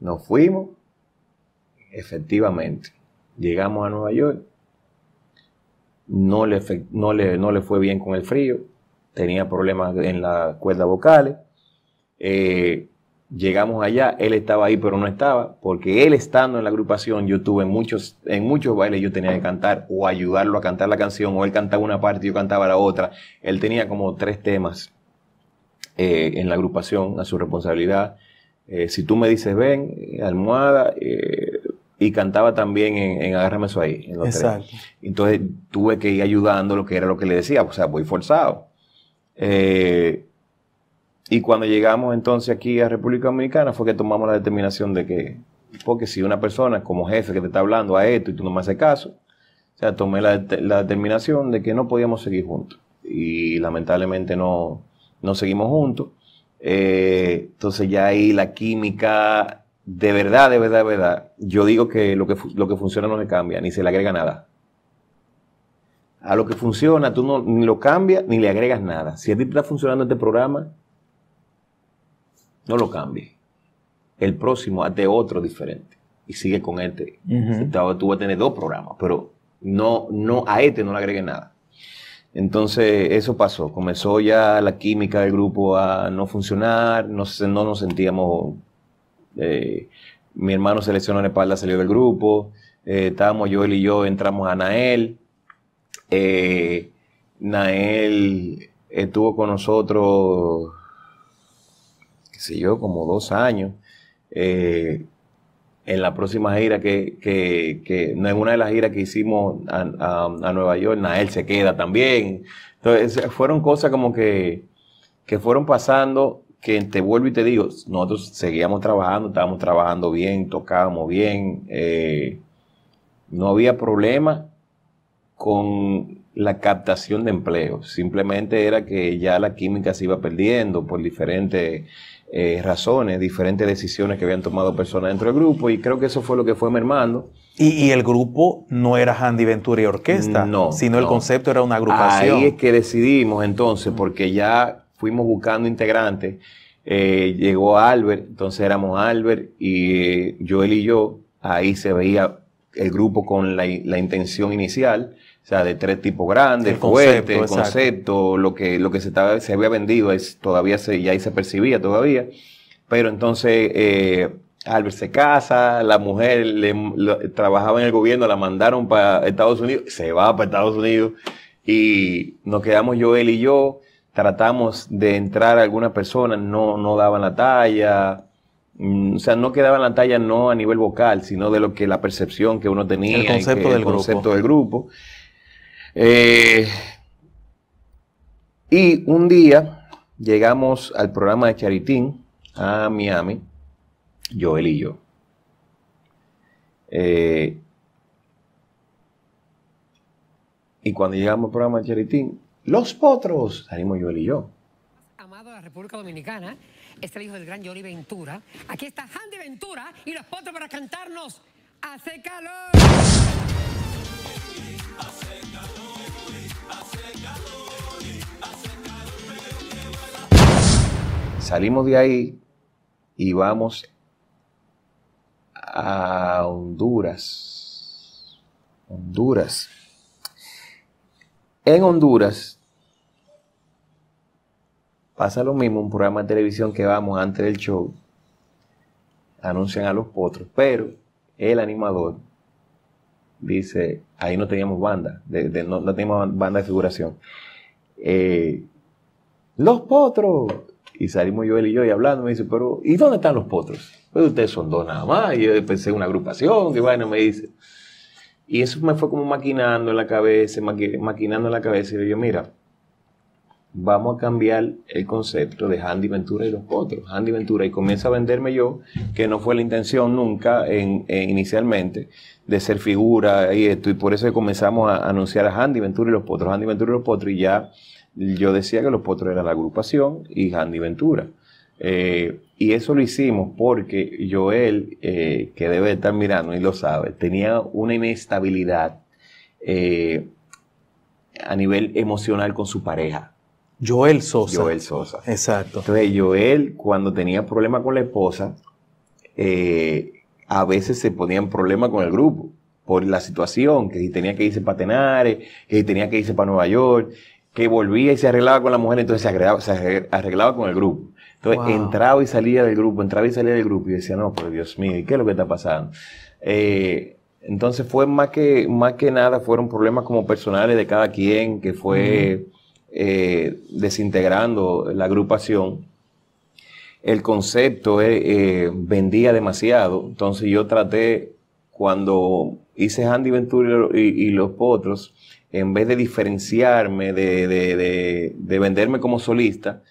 Nos fuimos, efectivamente. Llegamos a Nueva York, no le, fue bien con el frío, tenía problemas en las cuerdas vocales. Eh, llegamos allá, él estaba ahí pero no estaba, porque él estando en la agrupación, yo tuve en muchos, en muchos bailes yo tenía que cantar o ayudarlo a cantar la canción, o él cantaba una parte y yo cantaba la otra. Él tenía como tres temas eh, en la agrupación a su responsabilidad. Eh, si tú me dices, ven, eh, almohada, y cantaba también en, en Agárrame eso ahí. Exacto. Entonces tuve que ir ayudando lo que era lo que le decía, o sea, voy forzado. y cuando llegamos entonces aquí a República Dominicana fue que tomamos la determinación de que, porque si una persona como jefe que te está hablando a esto y tú no me haces caso, o sea, tomé la determinación de que no podíamos seguir juntos. Y lamentablemente no, nos seguimos juntos. Eh, entonces ya ahí la química, de verdad, de verdad, de verdad, yo digo que lo que, lo que funciona no le cambia, ni se le agrega nada. A lo que funciona, tú no, ni lo cambias, ni le agregas nada. Si a ti está funcionando este programa, no lo cambies. El próximo, de otro diferente y sigue con este. Tú vas a tener dos programas, pero no, no, a este no le agregues nada. Entonces eso pasó, comenzó ya la química del grupo a no funcionar, no, nos sentíamos, eh, mi hermano seleccionó lesionó la espalda, salió del grupo, eh, estábamos yo, él y yo, entramos a Nael, eh, Nael estuvo con nosotros, qué sé yo, como dos años. Eh, en la próxima gira que, que, es una de las giras que hicimos a, Nueva York, Nael se queda también. Entonces, fueron cosas como que, fueron pasando, que te vuelvo y te digo, nosotros seguíamos trabajando, estábamos trabajando bien, tocábamos bien, eh, no había problema con la captación de empleo, simplemente era que ya la química se iba perdiendo por diferentes eh, razones, diferentes decisiones que habían tomado personas dentro del grupo y creo que eso fue lo que fue mermando. Y, y el grupo no era Handy Ventura y Orquesta, no, sino el concepto era una agrupación. Ahí es que decidimos entonces, porque ya fuimos buscando integrantes. Eh, llegó Albert, entonces éramos Albert y eh, Joel y yo. Ahí se veía el grupo con la, la intención inicial. O sea, de tres tipos grandes, fuertes, conceptos, concepto, lo que, lo que se, estaba, se había vendido es, todavía se, ahí se percibía todavía. Pero entonces eh, Albert se casa, la mujer trabajaba en el gobierno, la mandaron para Estados Unidos, se va para Estados Unidos y nos quedamos yo, él y yo, tratamos de entrar a algunas personas, no, no daban la talla, mm, o sea, no quedaban la talla no a nivel vocal, sino de lo que la percepción que uno tenía, el concepto, concepto del grupo. Eh, y un día llegamos al programa de Charitín a Miami, Joel y yo. Eh, y cuando llegamos al programa de Charitín, los potros, salimos Joel y yo. Amado de la República Dominicana, es el hijo del gran Johnny Ventura. Aquí está Handy Ventura y los potros para cantarnos. ¡Hace calor! Salimos de ahí y vamos a Honduras. Honduras. En Honduras pasa lo mismo, un programa de televisión que vamos antes del show, anuncian a los potros, pero el animador dice, ahí no teníamos banda, no, teníamos banda de figuración. Eh, los potros, y salimos yo, él y yo, y hablando, me dice, pero ¿y dónde están los potros? Pues ustedes son dos nada más, y yo pensé una agrupación, que bueno, me dice. Y eso me fue como maquinando en la cabeza, maquinando en la cabeza, y yo, mira, vamos a cambiar el concepto de Handy Ventura y los potros. Handy Ventura, y comienza a venderme yo, que no fue la intención nunca inicialmente de ser figura y esto, y por eso comenzamos a anunciar a Handy Ventura y los potros, Handy Ventura y los potros, y ya yo decía que los potros eran la agrupación y Andy Ventura. Eh, y eso lo hicimos porque Joel, eh, que debe estar mirando y lo sabe, tenía una inestabilidad eh, a nivel emocional con su pareja. Joel Sosa. Joel Sosa. Exacto. Entonces, Joel, cuando tenía problemas con la esposa, a veces se ponía en problemas con el grupo por la situación, que si tenía que irse para Tenares, que si tenía que irse para Nueva York que volvía y se arreglaba con la mujer, entonces se arreglaba, con el grupo. Entonces entraba y salía del grupo, entraba y salía del grupo y decía, no, por Dios mío, ¿y qué es lo que está pasando? Eh, entonces fue más que, más que nada, fueron problemas como personales de cada quien que fue eh, desintegrando la agrupación. El concepto eh, vendía demasiado, entonces yo traté, cuando hice Andy Ventura y, y los Potros, en vez de diferenciarme, de, venderme como solista,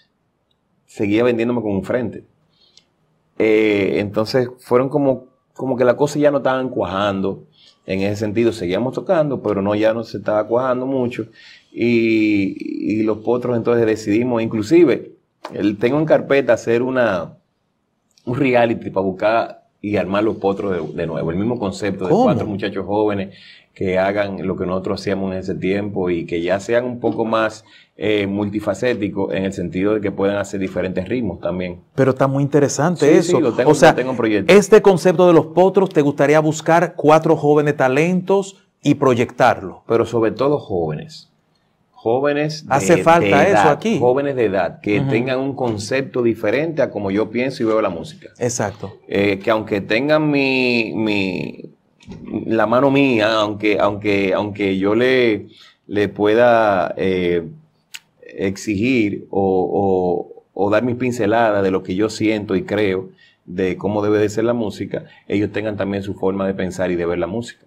seguía vendiéndome como un frente. Eh, entonces fueron como, como que la cosa ya no estaban cuajando. En ese sentido, seguíamos tocando, pero no ya no se estaba cuajando mucho. Y, los potros entonces decidimos, inclusive, el, tengo en carpeta hacer una, un reality para buscar y armar los potros de, nuevo. El mismo concepto de cuatro muchachos jóvenes que hagan lo que nosotros hacíamos en ese tiempo y que ya sean un poco más eh, multifacéticos en el sentido de que puedan hacer diferentes ritmos también. Pero está muy interesante eso. o sea, este concepto de los potros, ¿te gustaría buscar cuatro jóvenes talentos y proyectarlo? Pero sobre todo jóvenes jóvenes de, hace falta eso aquí jóvenes de edad que tengan un concepto diferente a como yo pienso y veo la música exacto eh, que aunque tengan mi, la mano mía, aunque, aunque, aunque yo le, le pueda eh, exigir o, o, dar mis pinceladas de lo que yo siento y creo de cómo debe de ser la música, ellos tengan también su forma de pensar y de ver la música.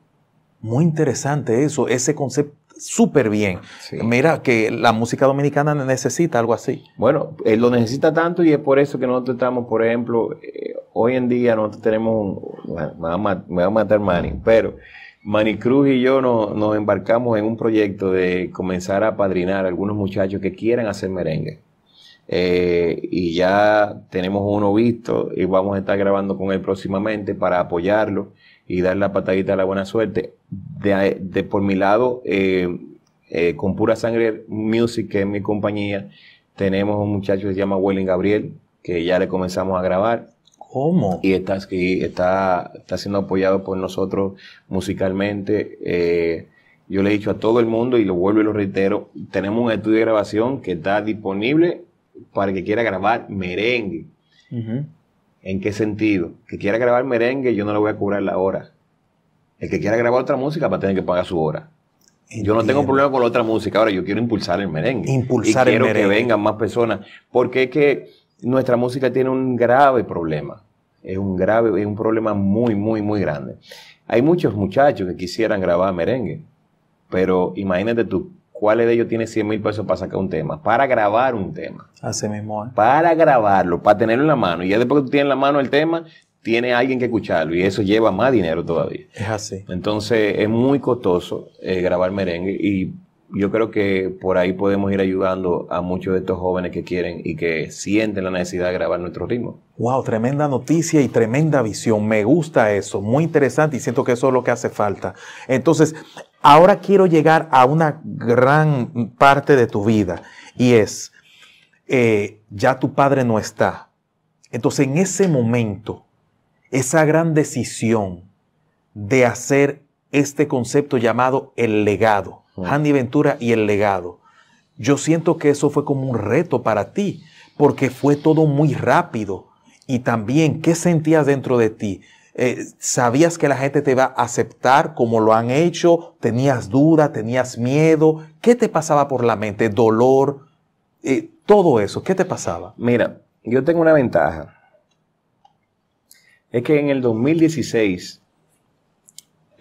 Muy interesante eso, ese concepto súper bien. Mira que la música dominicana necesita algo así. Bueno, eh, lo necesita tanto y es por eso que nosotros estamos, por ejemplo, eh, hoy en día nosotros tenemos, me, va a matar Manny, pero Manny Cruz y yo nos embarcamos en un proyecto de comenzar a padrinar a algunos muchachos que quieran hacer merengue. Eh, y ya tenemos uno visto y vamos a estar grabando con él próximamente para apoyarlo y dar la patadita a la buena suerte. De, por mi lado, eh, eh, con Pura Sangre Music, que es mi compañía, tenemos un muchacho que se llama Welling Gabriel, que ya le comenzamos a grabar. ¿Cómo? Y está, está, está siendo apoyado por nosotros musicalmente. Eh, yo le he dicho a todo el mundo y lo vuelvo y lo reitero, tenemos un estudio de grabación que está disponible para el que quiera grabar merengue. ¿En qué sentido? Que quiera grabar merengue, yo no le voy a cobrar la hora. El que quiera grabar otra música va a tener que pagar su hora. Yo no tengo problema con la otra música. Ahora, yo quiero impulsar el merengue. Impulsar el merengue. que vengan más personas. Porque es que nuestra música tiene un grave problema. Es un grave, es un problema muy, muy, muy grande. Hay muchos muchachos que quisieran grabar merengue. Pero imagínate tú, ¿Cuál de ellos tiene 100 mil pesos para sacar un tema, para grabar un tema. Así mismo. Para grabarlo, para tenerlo en la mano. Y ya después que tú tienes en la mano el tema, tiene alguien que escucharlo y eso lleva más dinero todavía. Es así. Entonces es muy costoso eh, grabar merengue y yo creo que por ahí podemos ir ayudando a muchos de estos jóvenes que quieren y que sienten la necesidad de grabar nuestro ritmo. Wow, tremenda noticia y tremenda visión. Me gusta eso, muy interesante y siento que eso es lo que hace falta. Entonces, ahora quiero llegar a una gran parte de tu vida y es, eh, ya tu padre no está. Entonces, en ese momento, esa gran decisión de hacer este concepto llamado el legado, Handy Ventura y el legado. Yo siento que eso fue como un reto para ti, porque fue todo muy rápido. Y también, ¿qué sentías dentro de ti? Eh, ¿Sabías que la gente te va a aceptar como lo han hecho? ¿Tenías duda? ¿Tenías miedo? ¿Qué te pasaba por la mente? ¿Dolor? Eh, todo eso, ¿qué te pasaba? Mira, yo tengo una ventaja. Es que en el 2016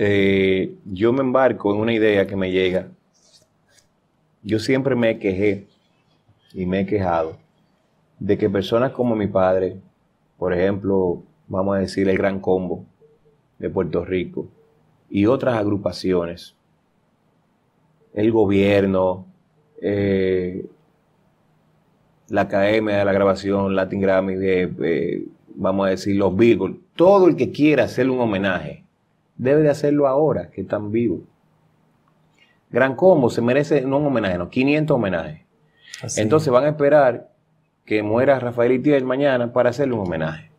eh, yo me embarco en una idea que me llega. Yo siempre me quejé y me he quejado de que personas como mi padre, por ejemplo, vamos a decir el Gran Combo de Puerto Rico y otras agrupaciones, el gobierno, eh, la Academia de la Grabación, Latin Grammy, eh, vamos a decir los Beagles, todo el que quiera hacerle un homenaje debe de hacerlo ahora que están vivos. Gran Combo se merece no un homenaje, no, 500 homenajes. Entonces van a esperar que muera Rafael Itiel mañana para hacerle un homenaje.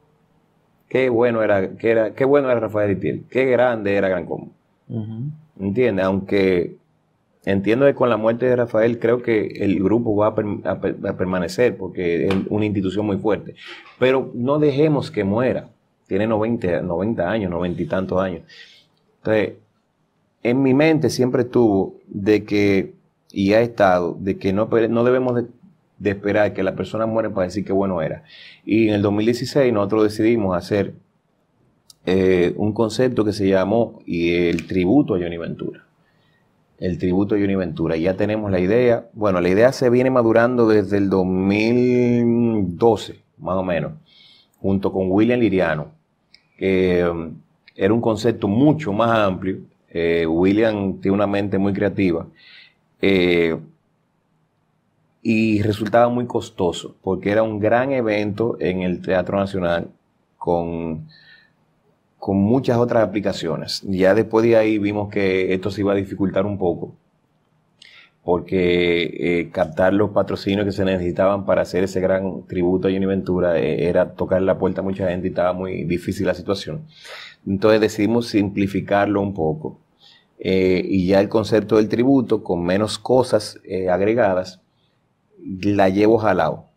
Qué bueno era, qué bueno era Rafael Itiel, qué grande era Gran Combo. Uh ¿Entiendes? Aunque entiendo que con la muerte de Rafael creo que el grupo va a permanecer porque es una institución muy fuerte. Pero no dejemos que muera tiene 90, 90 años, 90 y tantos años. Entonces, en mi mente siempre estuvo de que, y ha estado, de que no, no debemos de, esperar que la persona muera para decir que bueno era. Y en el 2016 nosotros decidimos hacer eh, un concepto que se llamó el tributo a Johnny Ventura. El tributo a Johnny Ventura. Ya tenemos la idea. Bueno, la idea se viene madurando desde el 2012, más o menos, junto con William Liriano Em, era un concepto mucho más amplio. Eh, William tiene una mente muy creativa. Eh, y resultaba muy costoso, porque era un gran evento en el Teatro Nacional con, con muchas otras aplicaciones. Ya después de ahí vimos que esto se iba a dificultar un poco, porque eh, captar los patrocinios que se necesitaban para hacer ese gran tributo a Johnny Ventura eh, era tocar la puerta a mucha gente y estaba muy difícil la situación. Entonces decidimos simplificarlo un poco eh, y ya el concepto del tributo con menos cosas agregadas la llevo jalado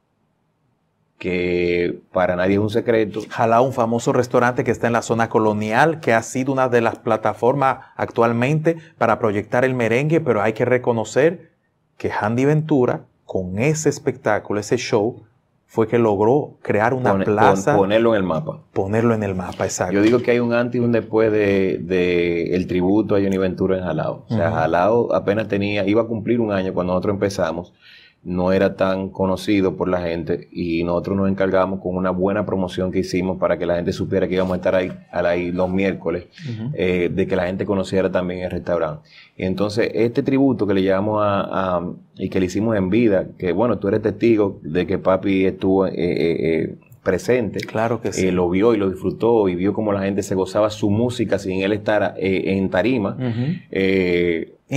que para nadie es un secreto. Jalá, un famoso restaurante que está en la zona colonial, que ha sido una de las plataformas actualmente para proyectar el merengue, pero hay que reconocer que Handy Ventura, con ese espectáculo, ese show, fue que logró crear una plaza. ponerlo en el mapa. Ponerlo en el mapa, exacto. Yo digo que hay un antes y un después de, el tributo a Johnny Ventura en Jalao. O sea, Jalado apenas tenía, iba a cumplir un año cuando nosotros empezamos no era tan conocido por la gente y nosotros nos encargamos con una buena promoción que hicimos para que la gente supiera que íbamos a estar ahí, los miércoles, eh, de que la gente conociera también el restaurante. Entonces, este tributo que le llevamos a, y que le hicimos en vida, que bueno, tú eres testigo de que papi estuvo eh, eh, presente. Claro que sí. lo vio y lo disfrutó y vio cómo la gente se gozaba su música sin él estar en tarima.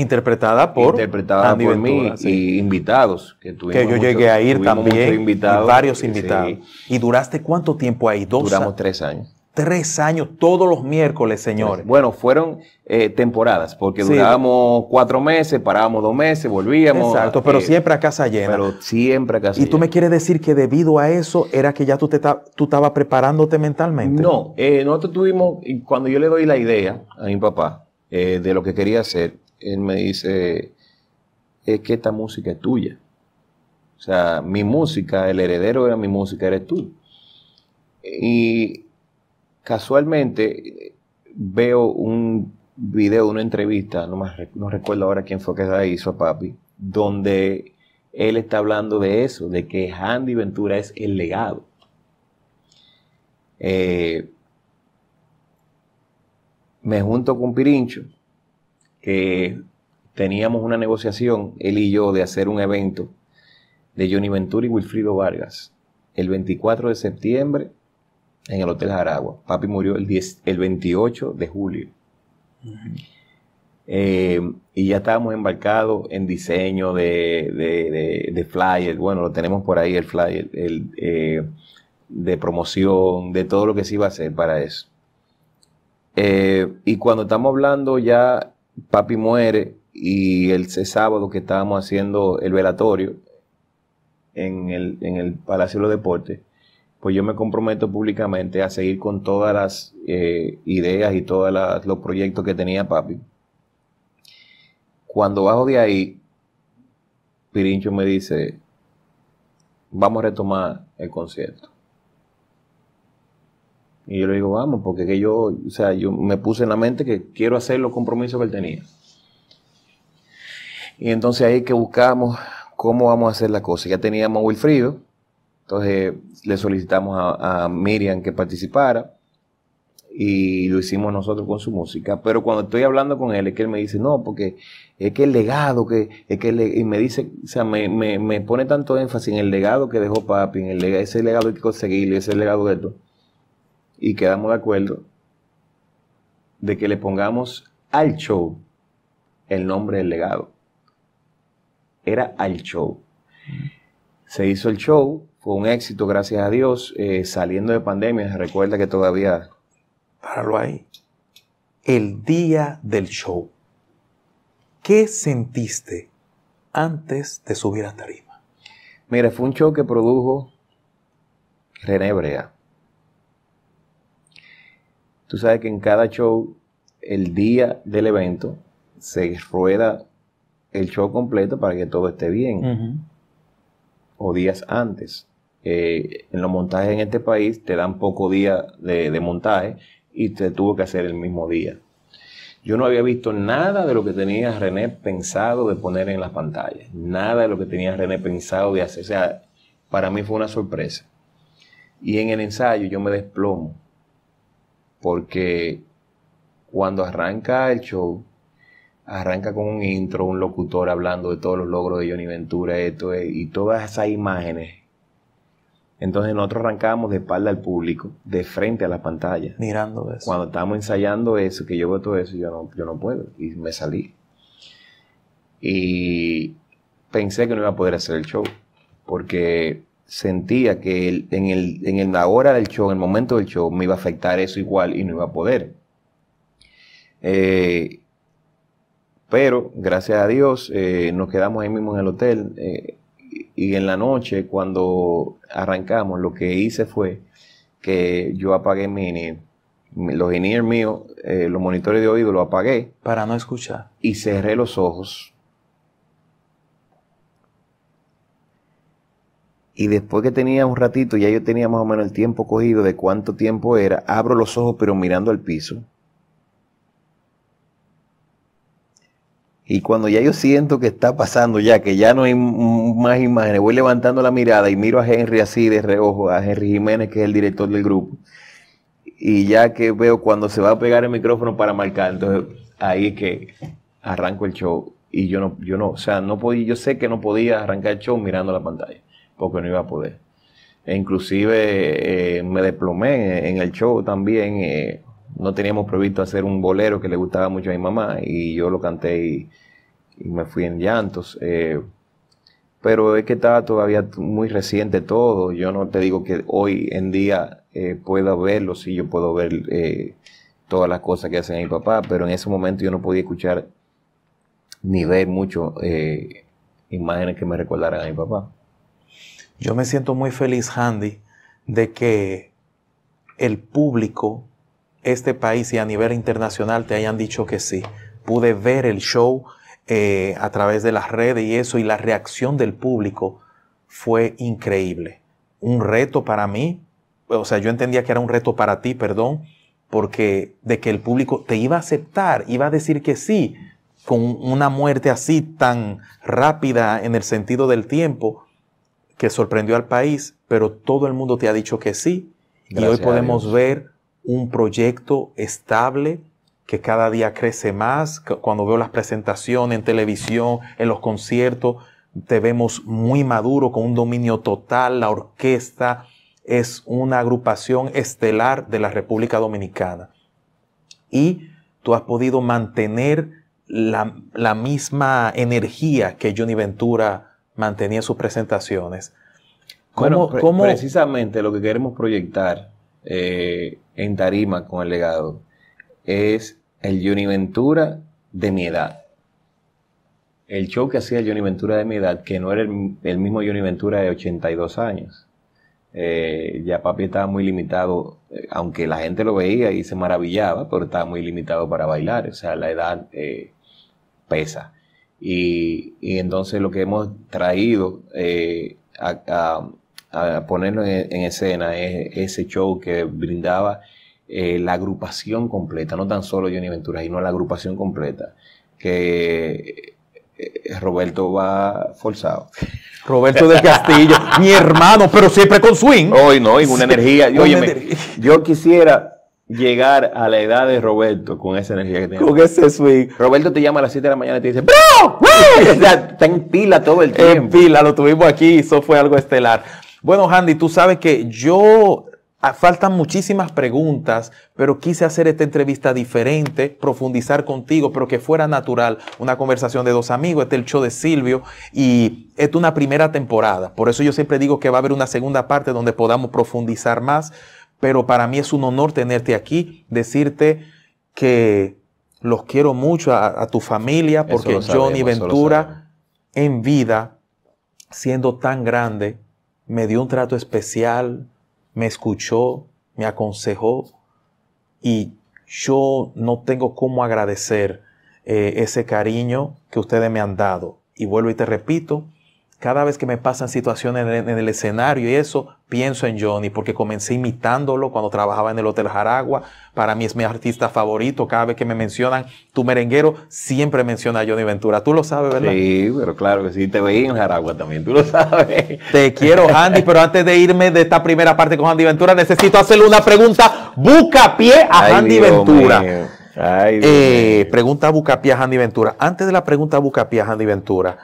Interpretada por, interpretada por mí y invitados. Que, tuvimos que yo llegué a ir también, varios invitados. ¿Y duraste cuánto tiempo ahí? ¿Dos? Duramos tres años. Tres años, todos los miércoles, señores. Bueno, fueron eh, temporadas, porque durábamos cuatro meses, parábamos dos meses, volvíamos. Exacto, pero eh, siempre a casa llena. Pero siempre a casa ¿Y llena. ¿Y tú me quieres decir que debido a eso era que ya tú estabas tú preparándote mentalmente? No, eh, nosotros tuvimos, cuando yo le doy la idea a mi papá de lo que quería hacer, él me dice, es que esta música es tuya. O sea, mi música, el heredero era mi música, eres tú. Y casualmente veo un video, una entrevista, no, recuerdo ahora quién fue que la hizo a papi, donde él está hablando de eso, de que Handy Ventura es el legado. Eh, me junto con Pirincho que teníamos una negociación, él y yo, de hacer un evento de Johnny Ventura y Wilfrido Vargas el 24 de septiembre en el Hotel Jaragua. Papi murió el, 28 de julio. Eh, y ya estábamos embarcados en diseño de, de, flyer, bueno, lo tenemos por ahí el flyer, eh, de promoción, de todo lo que se iba a hacer para eso. Eh, y cuando estamos hablando ya papi muere y el sábado que estábamos haciendo el velatorio en el, Palacio de los Deportes, pues yo me comprometo públicamente a seguir con todas las eh, ideas y todos los proyectos que tenía papi. Cuando bajo de ahí, Pirincho me dice, vamos a retomar el concierto. Y yo le digo, vamos, porque que yo, o sea, yo me puse en la mente que quiero hacer los compromisos que él tenía. Y entonces ahí que buscamos cómo vamos a hacer la cosa. Ya teníamos a Wilfrido, entonces le solicitamos a, Miriam que participara y lo hicimos nosotros con su música. Pero cuando estoy hablando con él, es que él me dice, no, porque es que el legado, que, es que le, y me dice, o sea, me, pone tanto énfasis en el legado que dejó papi, en el, ese legado hay que conseguirlo, ese legado de esto y quedamos de acuerdo de que le pongamos al show el nombre del legado. Era al show. Se hizo el show, fue un éxito, gracias a Dios. Eh, saliendo de pandemia, recuerda que todavía. Páralo ahí. El día del show. ¿Qué sentiste antes de subir a tarima? Mira, fue un show que produjo René Brea. Tú sabes que en cada show, el día del evento, se rueda el show completo para que todo esté bien. O días antes. Eh, en los montajes en este país te dan poco día de, de montaje y te tuvo que hacer el mismo día. Yo no había visto nada de lo que tenía René pensado de poner en las pantallas, nada de lo que tenía René pensado de hacer. O sea, para mí fue una sorpresa. Y en el ensayo yo me desplomo porque cuando arranca el show, arranca con un intro, un locutor hablando de todos los logros de Johnny Ventura esto, y todas esas imágenes. Entonces nosotros arrancábamos de espalda al público, de frente a la pantalla. Mirando eso. Cuando estábamos ensayando eso, que yo veo todo eso, yo no, yo no puedo. Y me salí. Y pensé que no iba a poder hacer el show. Porque sentía que en, el, la hora del show, en el momento del show, me iba a afectar eso igual y no iba a poder. Eh, pero gracias a Dios eh, nos quedamos ahí mismo en el hotel eh, y en la noche cuando arrancamos lo que hice fue que yo apagué mi los míos, los monitores de oído los apagué. Para no escuchar. Y cerré los ojos y después que tenía un ratito, ya yo tenía más o menos el tiempo cogido de cuánto tiempo era, abro los ojos pero mirando al piso. Y cuando ya yo siento que está pasando, ya que ya no hay más imágenes, voy levantando la mirada y miro a Henry así de reojo, a Henry Jiménez, que es el director del grupo. Y ya que veo cuando se va a pegar el micrófono para marcar, entonces ahí es que arranco el show. Y yo no, yo no, o sea, no podía, yo sé que no podía arrancar el show mirando la pantalla porque no iba a poder. E inclusive eh, me desplomé en el show también. Eh, no teníamos previsto hacer un bolero que le gustaba mucho a mi mamá y yo lo canté y, me fui en llantos. Eh, pero es que estaba todavía muy reciente todo. Yo no te digo que hoy en día pueda verlo, si yo puedo ver todas las cosas que hacen mi papá, pero en ese momento yo no podía escuchar ni ver mucho imágenes que me recordaran a mi papá. Yo me siento muy feliz, Handy, de que el público, este país y a nivel internacional te hayan dicho que sí. Pude ver el show eh, a través de las redes y eso, y la reacción del público fue increíble. Un reto para mí, o sea, yo entendía que era un reto para ti, perdón, porque de que el público te iba a aceptar, iba a decir que sí, con una muerte así tan rápida en el sentido del tiempo, que sorprendió al país, pero todo el mundo te ha dicho que sí. y hoy podemos ver un proyecto estable que cada día crece más. Cuando veo las presentaciones en televisión, en los conciertos, te vemos muy maduro, con un dominio total. La orquesta es una agrupación estelar de la República Dominicana. Y tú has podido mantener la, la misma energía que Johnny Ventura mantenía sus presentaciones. bueno, precisamente lo que queremos proyectar eh, en Tarima con el legado es el Johnny Ventura de mi edad. El show que hacía el Johnny Ventura de mi edad, que no era el, mismo Johnny Ventura de 82 años. Eh, ya papi estaba muy limitado, eh, aunque la gente lo veía y se maravillaba, pero estaba muy limitado para bailar. O sea, la edad pesa. Y, y entonces lo que hemos traído eh, a, ponerlo en, escena es ese show que brindaba eh, la agrupación completa, no tan solo Johnny Ventura, sino la agrupación completa. Que eh, Roberto va forzado. Roberto del Castillo, mi hermano, pero siempre con swing. Hoy no, y una energía. yo quisiera llegar a la edad de Roberto con esa energía que tiene. Con ese swing. Roberto te llama a las 7 de la mañana y te dice, ¡Bro! está en pila todo el tiempo. En pila, lo tuvimos aquí eso fue algo estelar. Bueno, Handy, tú sabes que yo ah, faltan muchísimas preguntas, pero quise hacer esta entrevista diferente, profundizar contigo, pero que fuera natural, una conversación de dos amigos, este es el show de Silvio y es una primera temporada, por eso yo siempre digo que va a haber una segunda parte donde podamos profundizar más, pero para mí es un honor tenerte aquí, decirte que los quiero mucho a, tu familia, porque Johnny Ventura en vida, siendo tan grande, me dio un trato especial, me escuchó, me aconsejó y yo no tengo cómo agradecer eh, ese cariño que ustedes me han dado. Y vuelvo y te repito, cada vez que me pasan situaciones en el, escenario y eso, pienso en Johnny, porque comencé imitándolo cuando trabajaba en el Hotel Jaragua. Para mí es mi artista favorito. Cada vez que me mencionan tu merenguero, siempre menciona a Johnny Ventura. Tú lo sabes, ¿verdad? Sí, pero claro que sí. Te veía en Jaragua también, tú lo sabes. Te quiero, Andy, pero antes de irme de esta primera parte con Andy Ventura, necesito hacerle una pregunta. bucapié a Andy Ventura. Ay, Dios eh, pregunta Bucapié a Andy Ventura. Antes de la pregunta Bucapié a Andy Ventura,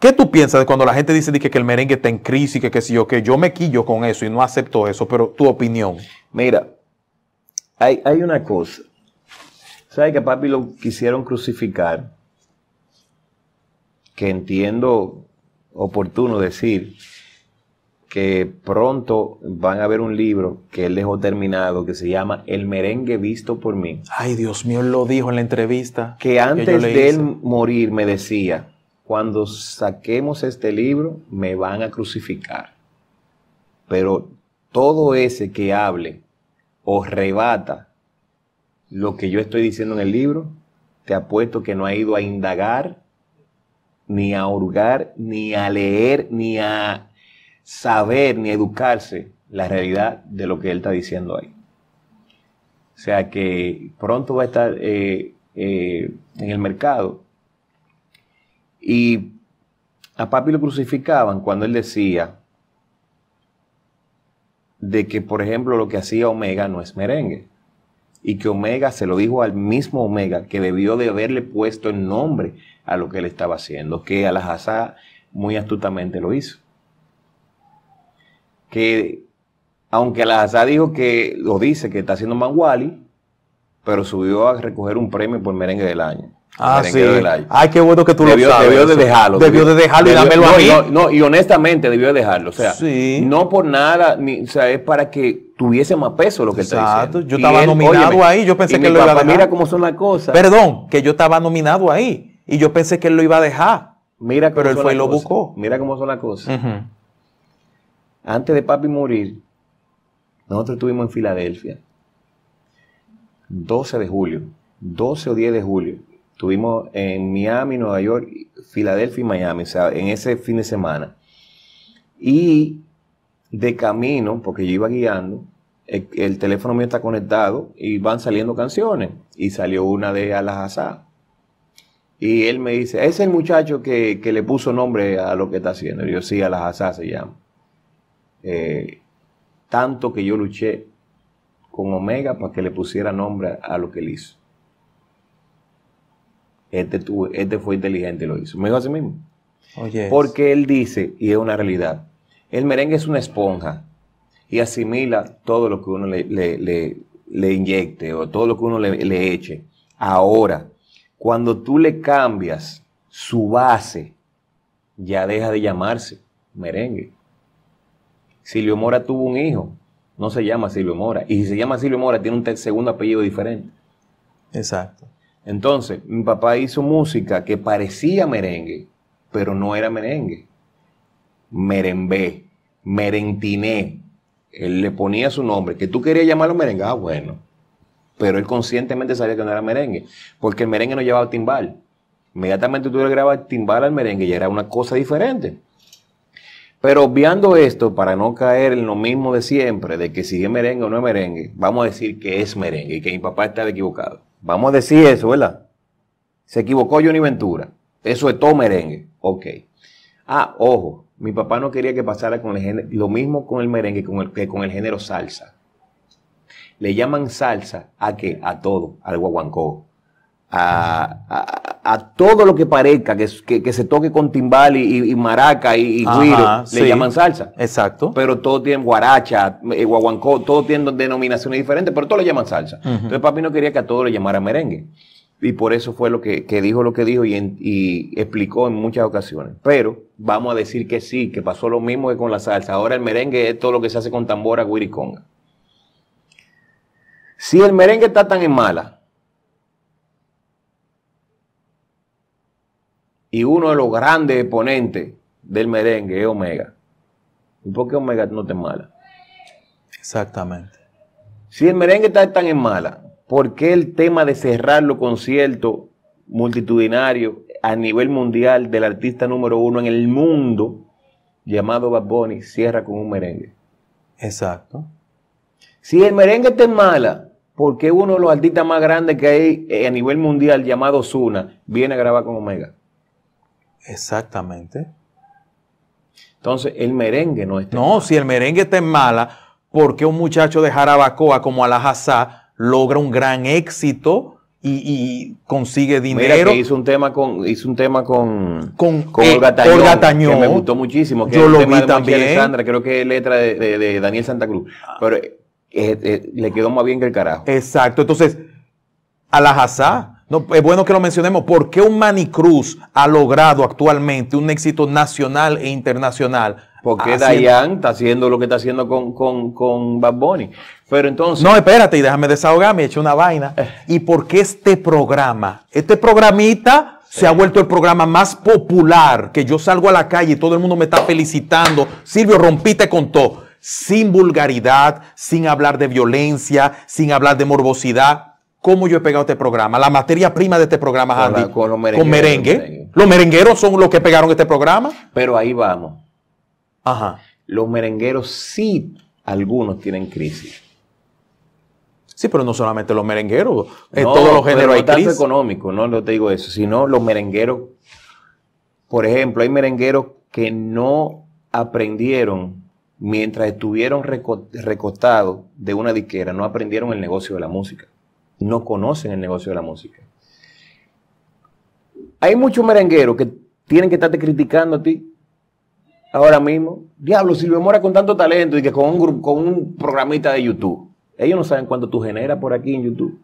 ¿Qué tú piensas de cuando la gente dice que, el merengue está en crisis, que si yo, que yo me quillo con eso y no acepto eso, pero tu opinión? Mira, hay, una cosa. ¿Sabes que papi lo quisieron crucificar? Que entiendo oportuno decir que pronto van a ver un libro que él dejó terminado que se llama El merengue visto por mí. Ay, Dios mío, lo dijo en la entrevista. Que antes de él morir me decía, cuando saquemos este libro me van a crucificar. Pero todo ese que hable o rebata lo que yo estoy diciendo en el libro, te apuesto que no ha ido a indagar, ni a hurgar, ni a leer, ni a saber, ni a educarse la realidad de lo que él está diciendo ahí. O sea que pronto va a estar eh, eh, en el mercado y a papi lo crucificaban cuando él decía de que, por ejemplo, lo que hacía Omega no es merengue. Y que Omega se lo dijo al mismo Omega que debió de haberle puesto el nombre a lo que él estaba haciendo, que Alajazá muy astutamente lo hizo. Que aunque Alajazá dijo que, lo dice, que está haciendo Manguali, pero subió a recoger un premio por merengue del año. Ah, sí. Ay, qué bueno que tú lo sabes. Debió de dejarlo. Debió, de dejarlo y dámelo a No, y honestamente debió de dejarlo. O sea, no por nada, ni, o sea, es para que tuviese más peso lo que Exacto. Yo estaba nominado ahí, yo pensé que mi lo iba a dejar. Mira cómo son las cosas. Perdón, que yo estaba nominado ahí y yo pensé que él lo iba a dejar. Mira Pero él fue y lo buscó. Mira cómo son las cosas. Antes de papi morir, nosotros estuvimos en Filadelfia. 12 de julio, 12 o 10 de julio Estuvimos en Miami, Nueva York, Filadelfia y Miami, o sea, en ese fin de semana. Y de camino, porque yo iba guiando, el, teléfono mío está conectado y van saliendo canciones. Y salió una de Alajazá. Y él me dice, es el muchacho que, le puso nombre a lo que está haciendo. yo sí, Alajazá se llama. Eh, tanto que yo luché con Omega para que le pusiera nombre a lo que él hizo. Este, este, fue inteligente y lo hizo. Me dijo así mismo. Oh, Porque él dice, y es una realidad, el merengue es una esponja y asimila todo lo que uno le, le, le inyecte o todo lo que uno le, eche. Ahora, cuando tú le cambias su base, ya deja de llamarse merengue. Silvio Mora tuvo un hijo, no se llama Silvio Mora. Y si se llama Silvio Mora, tiene un segundo apellido diferente. Exacto. Entonces, mi papá hizo música que parecía merengue, pero no era merengue. Merembé, merentiné. Él le ponía su nombre, que tú querías llamarlo merengue, ah, bueno. Pero él conscientemente sabía que no era merengue, porque el merengue no llevaba timbal. Inmediatamente tú le grabas timbal al merengue y era una cosa diferente. Pero obviando esto, para no caer en lo mismo de siempre, de que si es merengue o no es merengue, vamos a decir que es merengue y que mi papá estaba equivocado. Vamos a decir eso, ¿verdad? Se equivocó Johnny Ventura. Eso es todo merengue. Ok. Ah, ojo, mi papá no quería que pasara con lo mismo con el merengue con el, que con el género salsa. Le llaman salsa a qué? A todo, al guaguancó, a, todo lo que parezca, que, se toque con timbal y, maraca y, y le llaman salsa. Exacto. Pero todos tienen guaracha, eh, guaguancó, todos tienen denominaciones diferentes, pero todos le llaman salsa. Entonces papi no quería que a todos le llamara merengue. Y por eso fue lo que, dijo lo que dijo y, y explicó en muchas ocasiones. Pero vamos a decir que sí, que pasó lo mismo que con la salsa. Ahora el merengue es todo lo que se hace con tambora, conga Si el merengue está tan en mala, Y uno de los grandes exponentes del merengue es Omega. ¿Y por qué Omega no está en mala? Exactamente. Si el merengue está tan en mala, ¿por qué el tema de cerrar los conciertos multitudinarios a nivel mundial del artista número uno en el mundo, llamado Bad Bunny, cierra con un merengue? Exacto. Si el merengue está en mala, ¿por qué uno de los artistas más grandes que hay a nivel mundial, llamado Zuna, viene a grabar con Omega? Exactamente. Entonces, el merengue no está. No, si el merengue está en mala, ¿por qué un muchacho de Jarabacoa como Alajazá logra un gran éxito? Y, consigue dinero. Mira que hizo un tema con, hizo un tema con, con, eh, que me gustó muchísimo. Yo lo vi también. Sandra, creo que es letra de, Daniel Santa Cruz. Pero eh, eh, le quedó más bien que el carajo. Exacto. Entonces, Alajazá no, es bueno que lo mencionemos. ¿Por qué un Manicruz ha logrado actualmente un éxito nacional e internacional? Porque Dayan está haciendo lo que está haciendo con, con, con Bad Bunny. Pero entonces. No, espérate y déjame desahogarme, he hecho una vaina. Eh. ¿Y por qué este programa? Este programita se ha eh. vuelto el programa más popular, que yo salgo a la calle y todo el mundo me está felicitando. Silvio, rompite con todo. Sin vulgaridad, sin hablar de violencia, sin hablar de morbosidad cómo yo he pegado este programa, la materia prima de este programa, con con, los merengue. Los, merengueros son los que pegaron este programa. Pero ahí vamos. Ajá. Los merengueros sí, algunos tienen crisis. Sí, pero no solamente los merengueros, en eh, todos los géneros hay crisis. económico, no, te digo eso, sino los merengueros. Por ejemplo, hay merengueros que no aprendieron mientras estuvieron recostados de una diquera, no aprendieron el negocio de la música no conocen el negocio de la música. Hay muchos merengueros que tienen que estarte criticando a ti ahora mismo. Diablo, Silvio Mora con tanto talento y que con un, con un programita de YouTube. Ellos no saben cuánto tú generas por aquí en YouTube.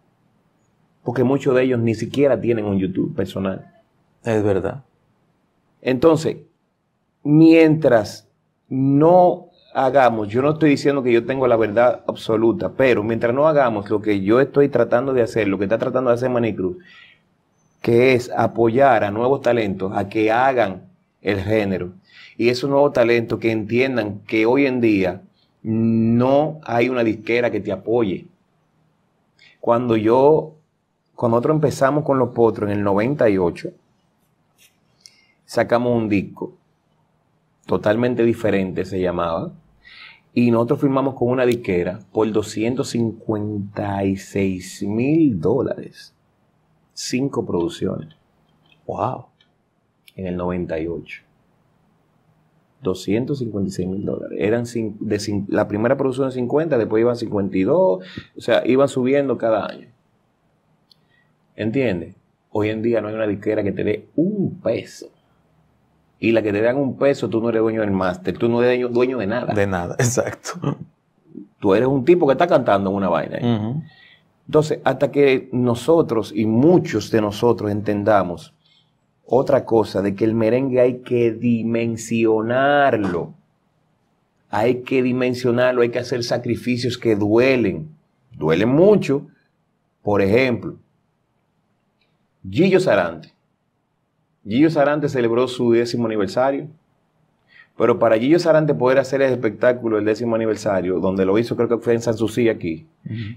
Porque muchos de ellos ni siquiera tienen un YouTube personal. Es verdad. Entonces, mientras no hagamos, yo no estoy diciendo que yo tengo la verdad absoluta, pero mientras no hagamos lo que yo estoy tratando de hacer, lo que está tratando de hacer Manicruz, que es apoyar a nuevos talentos a que hagan el género y esos nuevos talentos que entiendan que hoy en día no hay una disquera que te apoye. Cuando yo, cuando nosotros empezamos con los potros en el 98, sacamos un disco totalmente diferente, se llamaba, y nosotros firmamos con una disquera por 256 mil dólares. Cinco producciones. ¡Wow! En el 98. 256 mil dólares. Eran la primera producción de 50, después iban 52, o sea, iban subiendo cada año. ¿Entiendes? Hoy en día no hay una disquera que te dé un peso y la que te dan un peso, tú no eres dueño del máster, tú no eres dueño, de nada. De nada, exacto. Tú eres un tipo que está cantando una vaina. Entonces, hasta que nosotros y muchos de nosotros entendamos otra cosa, de que el merengue hay que dimensionarlo, hay que dimensionarlo, hay que hacer sacrificios que duelen, duelen mucho. Por ejemplo, Gillo Sarante Gillo Sarante celebró su décimo aniversario, pero para Gillo Sarante poder hacer el espectáculo del décimo aniversario, donde lo hizo creo que fue en San Susi aquí,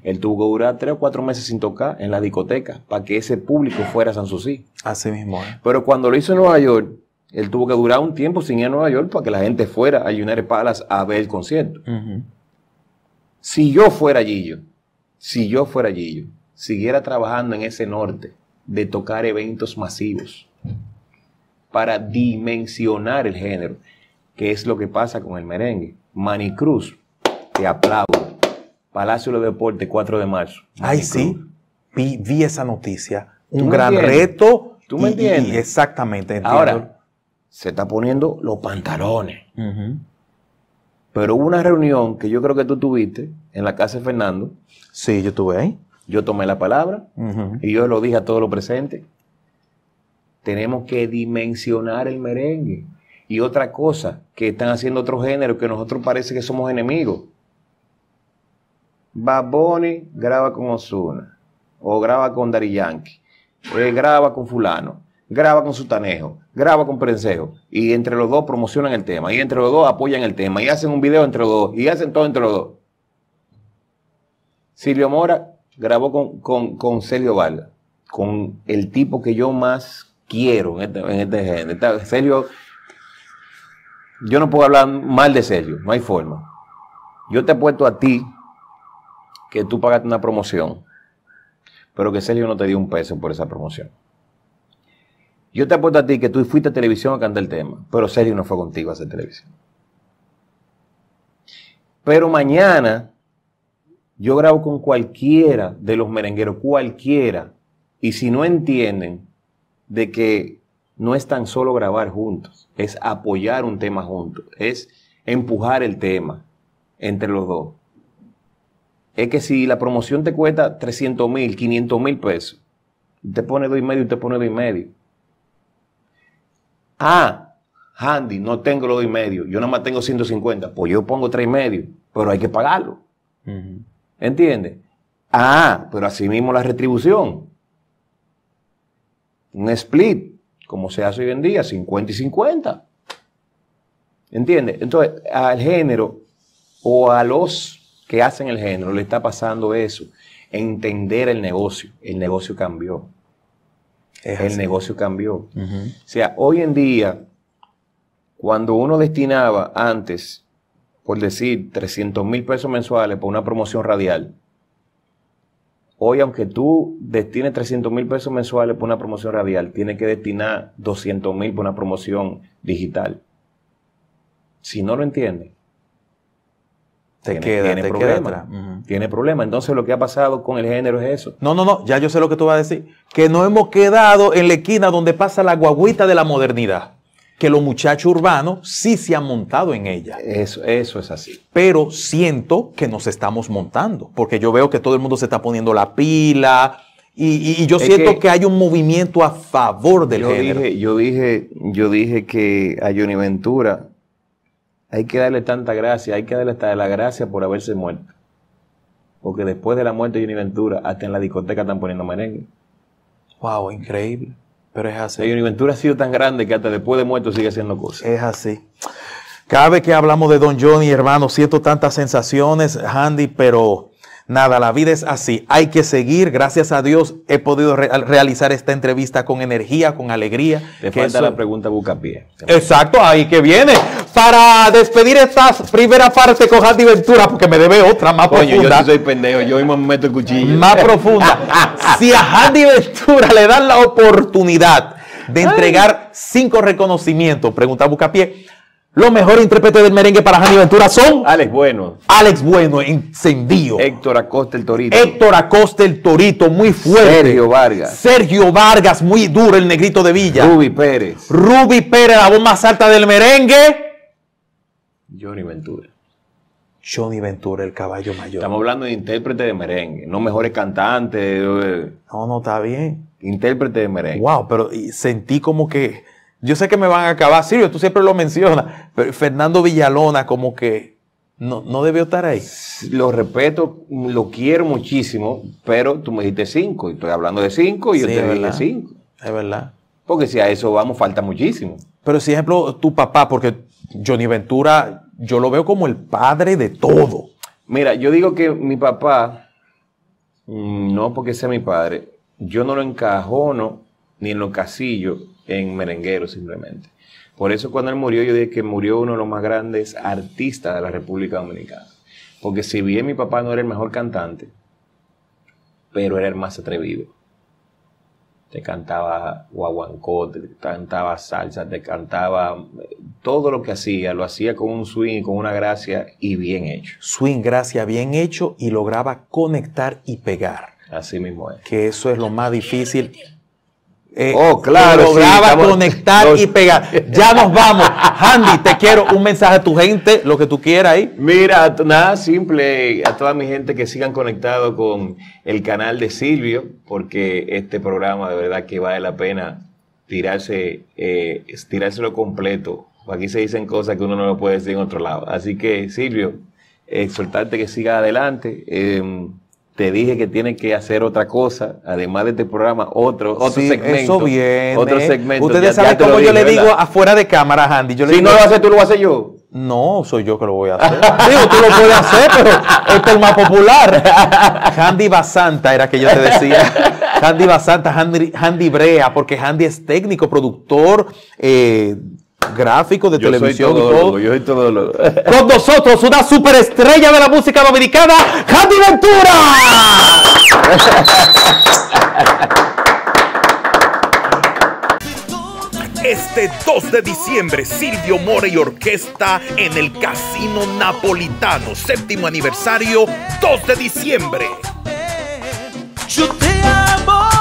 él tuvo que durar tres o cuatro meses sin tocar en la discoteca para que ese público fuera a San Susi. Así mismo. Eh. Pero cuando lo hizo en Nueva York, él tuvo que durar un tiempo sin ir a Nueva York para que la gente fuera a United Palace a ver el concierto. Si yo fuera Gillo, si yo fuera Gillo, siguiera trabajando en ese norte de tocar eventos masivos para dimensionar el género, que es lo que pasa con el merengue. Manicruz, te aplaudo. Palacio de Deportes, 4 de marzo. Ay, sí, vi, esa noticia. Un gran reto. ¿Tú me entiendes? exactamente. Ahora, se está poniendo los pantalones. Pero hubo una reunión que yo creo que tú tuviste en la casa de Fernando. Sí, yo estuve ahí. Yo tomé la palabra y yo lo dije a todos los presentes. Tenemos que dimensionar el merengue. Y otra cosa que están haciendo otros géneros que nosotros parece que somos enemigos. Baboni graba con Osuna, o graba con Dari Yankee, eh, graba con Fulano, graba con Sutanejo, graba con Prensejo, y entre los dos promocionan el tema, y entre los dos apoyan el tema, y hacen un video entre los dos, y hacen todo entre los dos. Silvio Mora grabó con, con, con Sergio con el tipo que yo más quiero en este, este género. Sergio, yo no puedo hablar mal de Sergio, no hay forma. Yo te apuesto a ti que tú pagaste una promoción, pero que Sergio no te dio un peso por esa promoción. Yo te apuesto a ti que tú fuiste a televisión a cantar el tema, pero Sergio no fue contigo a hacer televisión. Pero mañana yo grabo con cualquiera de los merengueros, cualquiera, y si no entienden, de que no es tan solo grabar juntos, es apoyar un tema juntos, es empujar el tema entre los dos. Es que si la promoción te cuesta 300 mil, 500 mil pesos, te pone dos y medio te pone dos y medio. Ah, Handy, no tengo los dos y medio, yo nada más tengo 150, pues yo pongo tres y medio, pero hay que pagarlo. ¿Entiendes? Ah, pero así mismo la retribución un split, como se hace hoy en día, 50 y 50. ¿Entiendes? Entonces, al género o a los que hacen el género le está pasando eso. Entender el negocio. El negocio cambió. el negocio cambió. O sea, hoy en día, cuando uno destinaba antes, por decir, 300 mil pesos mensuales por una promoción radial, Hoy, aunque tú destines 300 mil pesos mensuales por una promoción radial, tienes que destinar 200 mil por una promoción digital. Si no lo entiendes, te queda, problema. Tiene problema. Entonces lo que ha pasado con el género es eso. No, no, no, ya yo sé lo que tú vas a decir. Que no hemos quedado en la esquina donde pasa la guaguita de la modernidad que los muchachos urbanos sí se han montado en ella. Eso, eso es así. Pero siento que nos estamos montando, porque yo veo que todo el mundo se está poniendo la pila y, yo siento que, hay un movimiento a favor del yo género. Dije, yo, dije, yo dije que a Johnny Ventura hay que darle tanta gracia, hay que darle hasta la gracia por haberse muerto. Porque después de la muerte de Johnny Ventura, hasta en la discoteca están poniendo merengue. Wow, increíble. Pero es así. Y La aventura ha sido tan grande que hasta después de muerto sigue haciendo cosas. Es así. Cada vez que hablamos de Don Johnny, hermano, siento tantas sensaciones, Handy, pero Nada, la vida es así. Hay que seguir. Gracias a Dios he podido realizar esta entrevista con energía, con alegría. Te falta la pregunta Bucapié. Exacto, ahí que viene. Para despedir esta primera parte con Andy Ventura, porque me debe otra más Coño, Yo soy pendejo, yo mismo me meto el cuchillo. Más profunda. si a Andy Ventura le dan la oportunidad de entregar cinco reconocimientos, pregunta Bucapié los mejores intérpretes del merengue para Jani Ventura son Alex Bueno. Alex Bueno, encendido. Héctor Acosta el Torito. Héctor Acosta el Torito, muy fuerte. Sergio Vargas. Sergio Vargas, muy duro, el negrito de Villa. Ruby Pérez. Ruby Pérez, la voz más alta del merengue. Johnny Ventura. Johnny Ventura, el caballo mayor. Estamos hablando de intérprete de merengue, no mejores cantantes. Eh. No, no, está bien. Intérprete de merengue. Wow, pero sentí como que yo sé que me van a acabar, Silvio, tú siempre lo mencionas, pero Fernando Villalona como que no, no debió estar ahí. Lo respeto, lo quiero muchísimo, pero tú me dijiste cinco, y estoy hablando de cinco y yo te dije cinco. Es verdad. Porque si a eso vamos, falta muchísimo. Pero si, ejemplo, tu papá, porque Johnny Ventura, yo lo veo como el padre de todo. Mira, yo digo que mi papá, mm, no porque sea mi padre, yo no lo encajono ni en los casillos en merenguero simplemente. Por eso cuando él murió yo dije que murió uno de los más grandes artistas de la República Dominicana. Porque si bien mi papá no era el mejor cantante, pero era el más atrevido. Te cantaba guaguancó, te cantaba salsa, te cantaba eh, todo lo que hacía, lo hacía con un swing, con una gracia y bien hecho. Swing, gracia, bien hecho y lograba conectar y pegar. Así mismo es. Que eso es lo más difícil eh, oh, claro. Lograba sí, a conectar y pegar. Ya nos vamos. Handy, te quiero un mensaje a tu gente, lo que tú quieras ahí. Mira, nada simple, a toda mi gente que sigan conectado con el canal de Silvio, porque este programa de verdad que vale la pena tirarse, eh, tirárselo completo. Aquí se dicen cosas que uno no lo puede decir en otro lado. Así que, Silvio, exhortarte que siga adelante. Em, te dije que tienes que hacer otra cosa, además de este programa, otro, otro segmento. Eso viene. Otro segmento. Ustedes saben cómo yo le digo afuera de cámara, Andy. Yo si no lo haces tú, lo haces a hacer yo. No, soy yo que lo voy a hacer. Digo, tú lo puedes hacer, pero es el más popular. Handy Basanta era que yo te decía. Handy Basanta, Handy, Handy Brea, porque Handy es técnico, productor, eh, gráfico de televisión. Con nosotros, una superestrella de la música dominicana, Handy Ventura. Este 2 de diciembre, Silvio More y Orquesta en el Casino Napolitano, séptimo aniversario, 2 de diciembre. Yo te amo.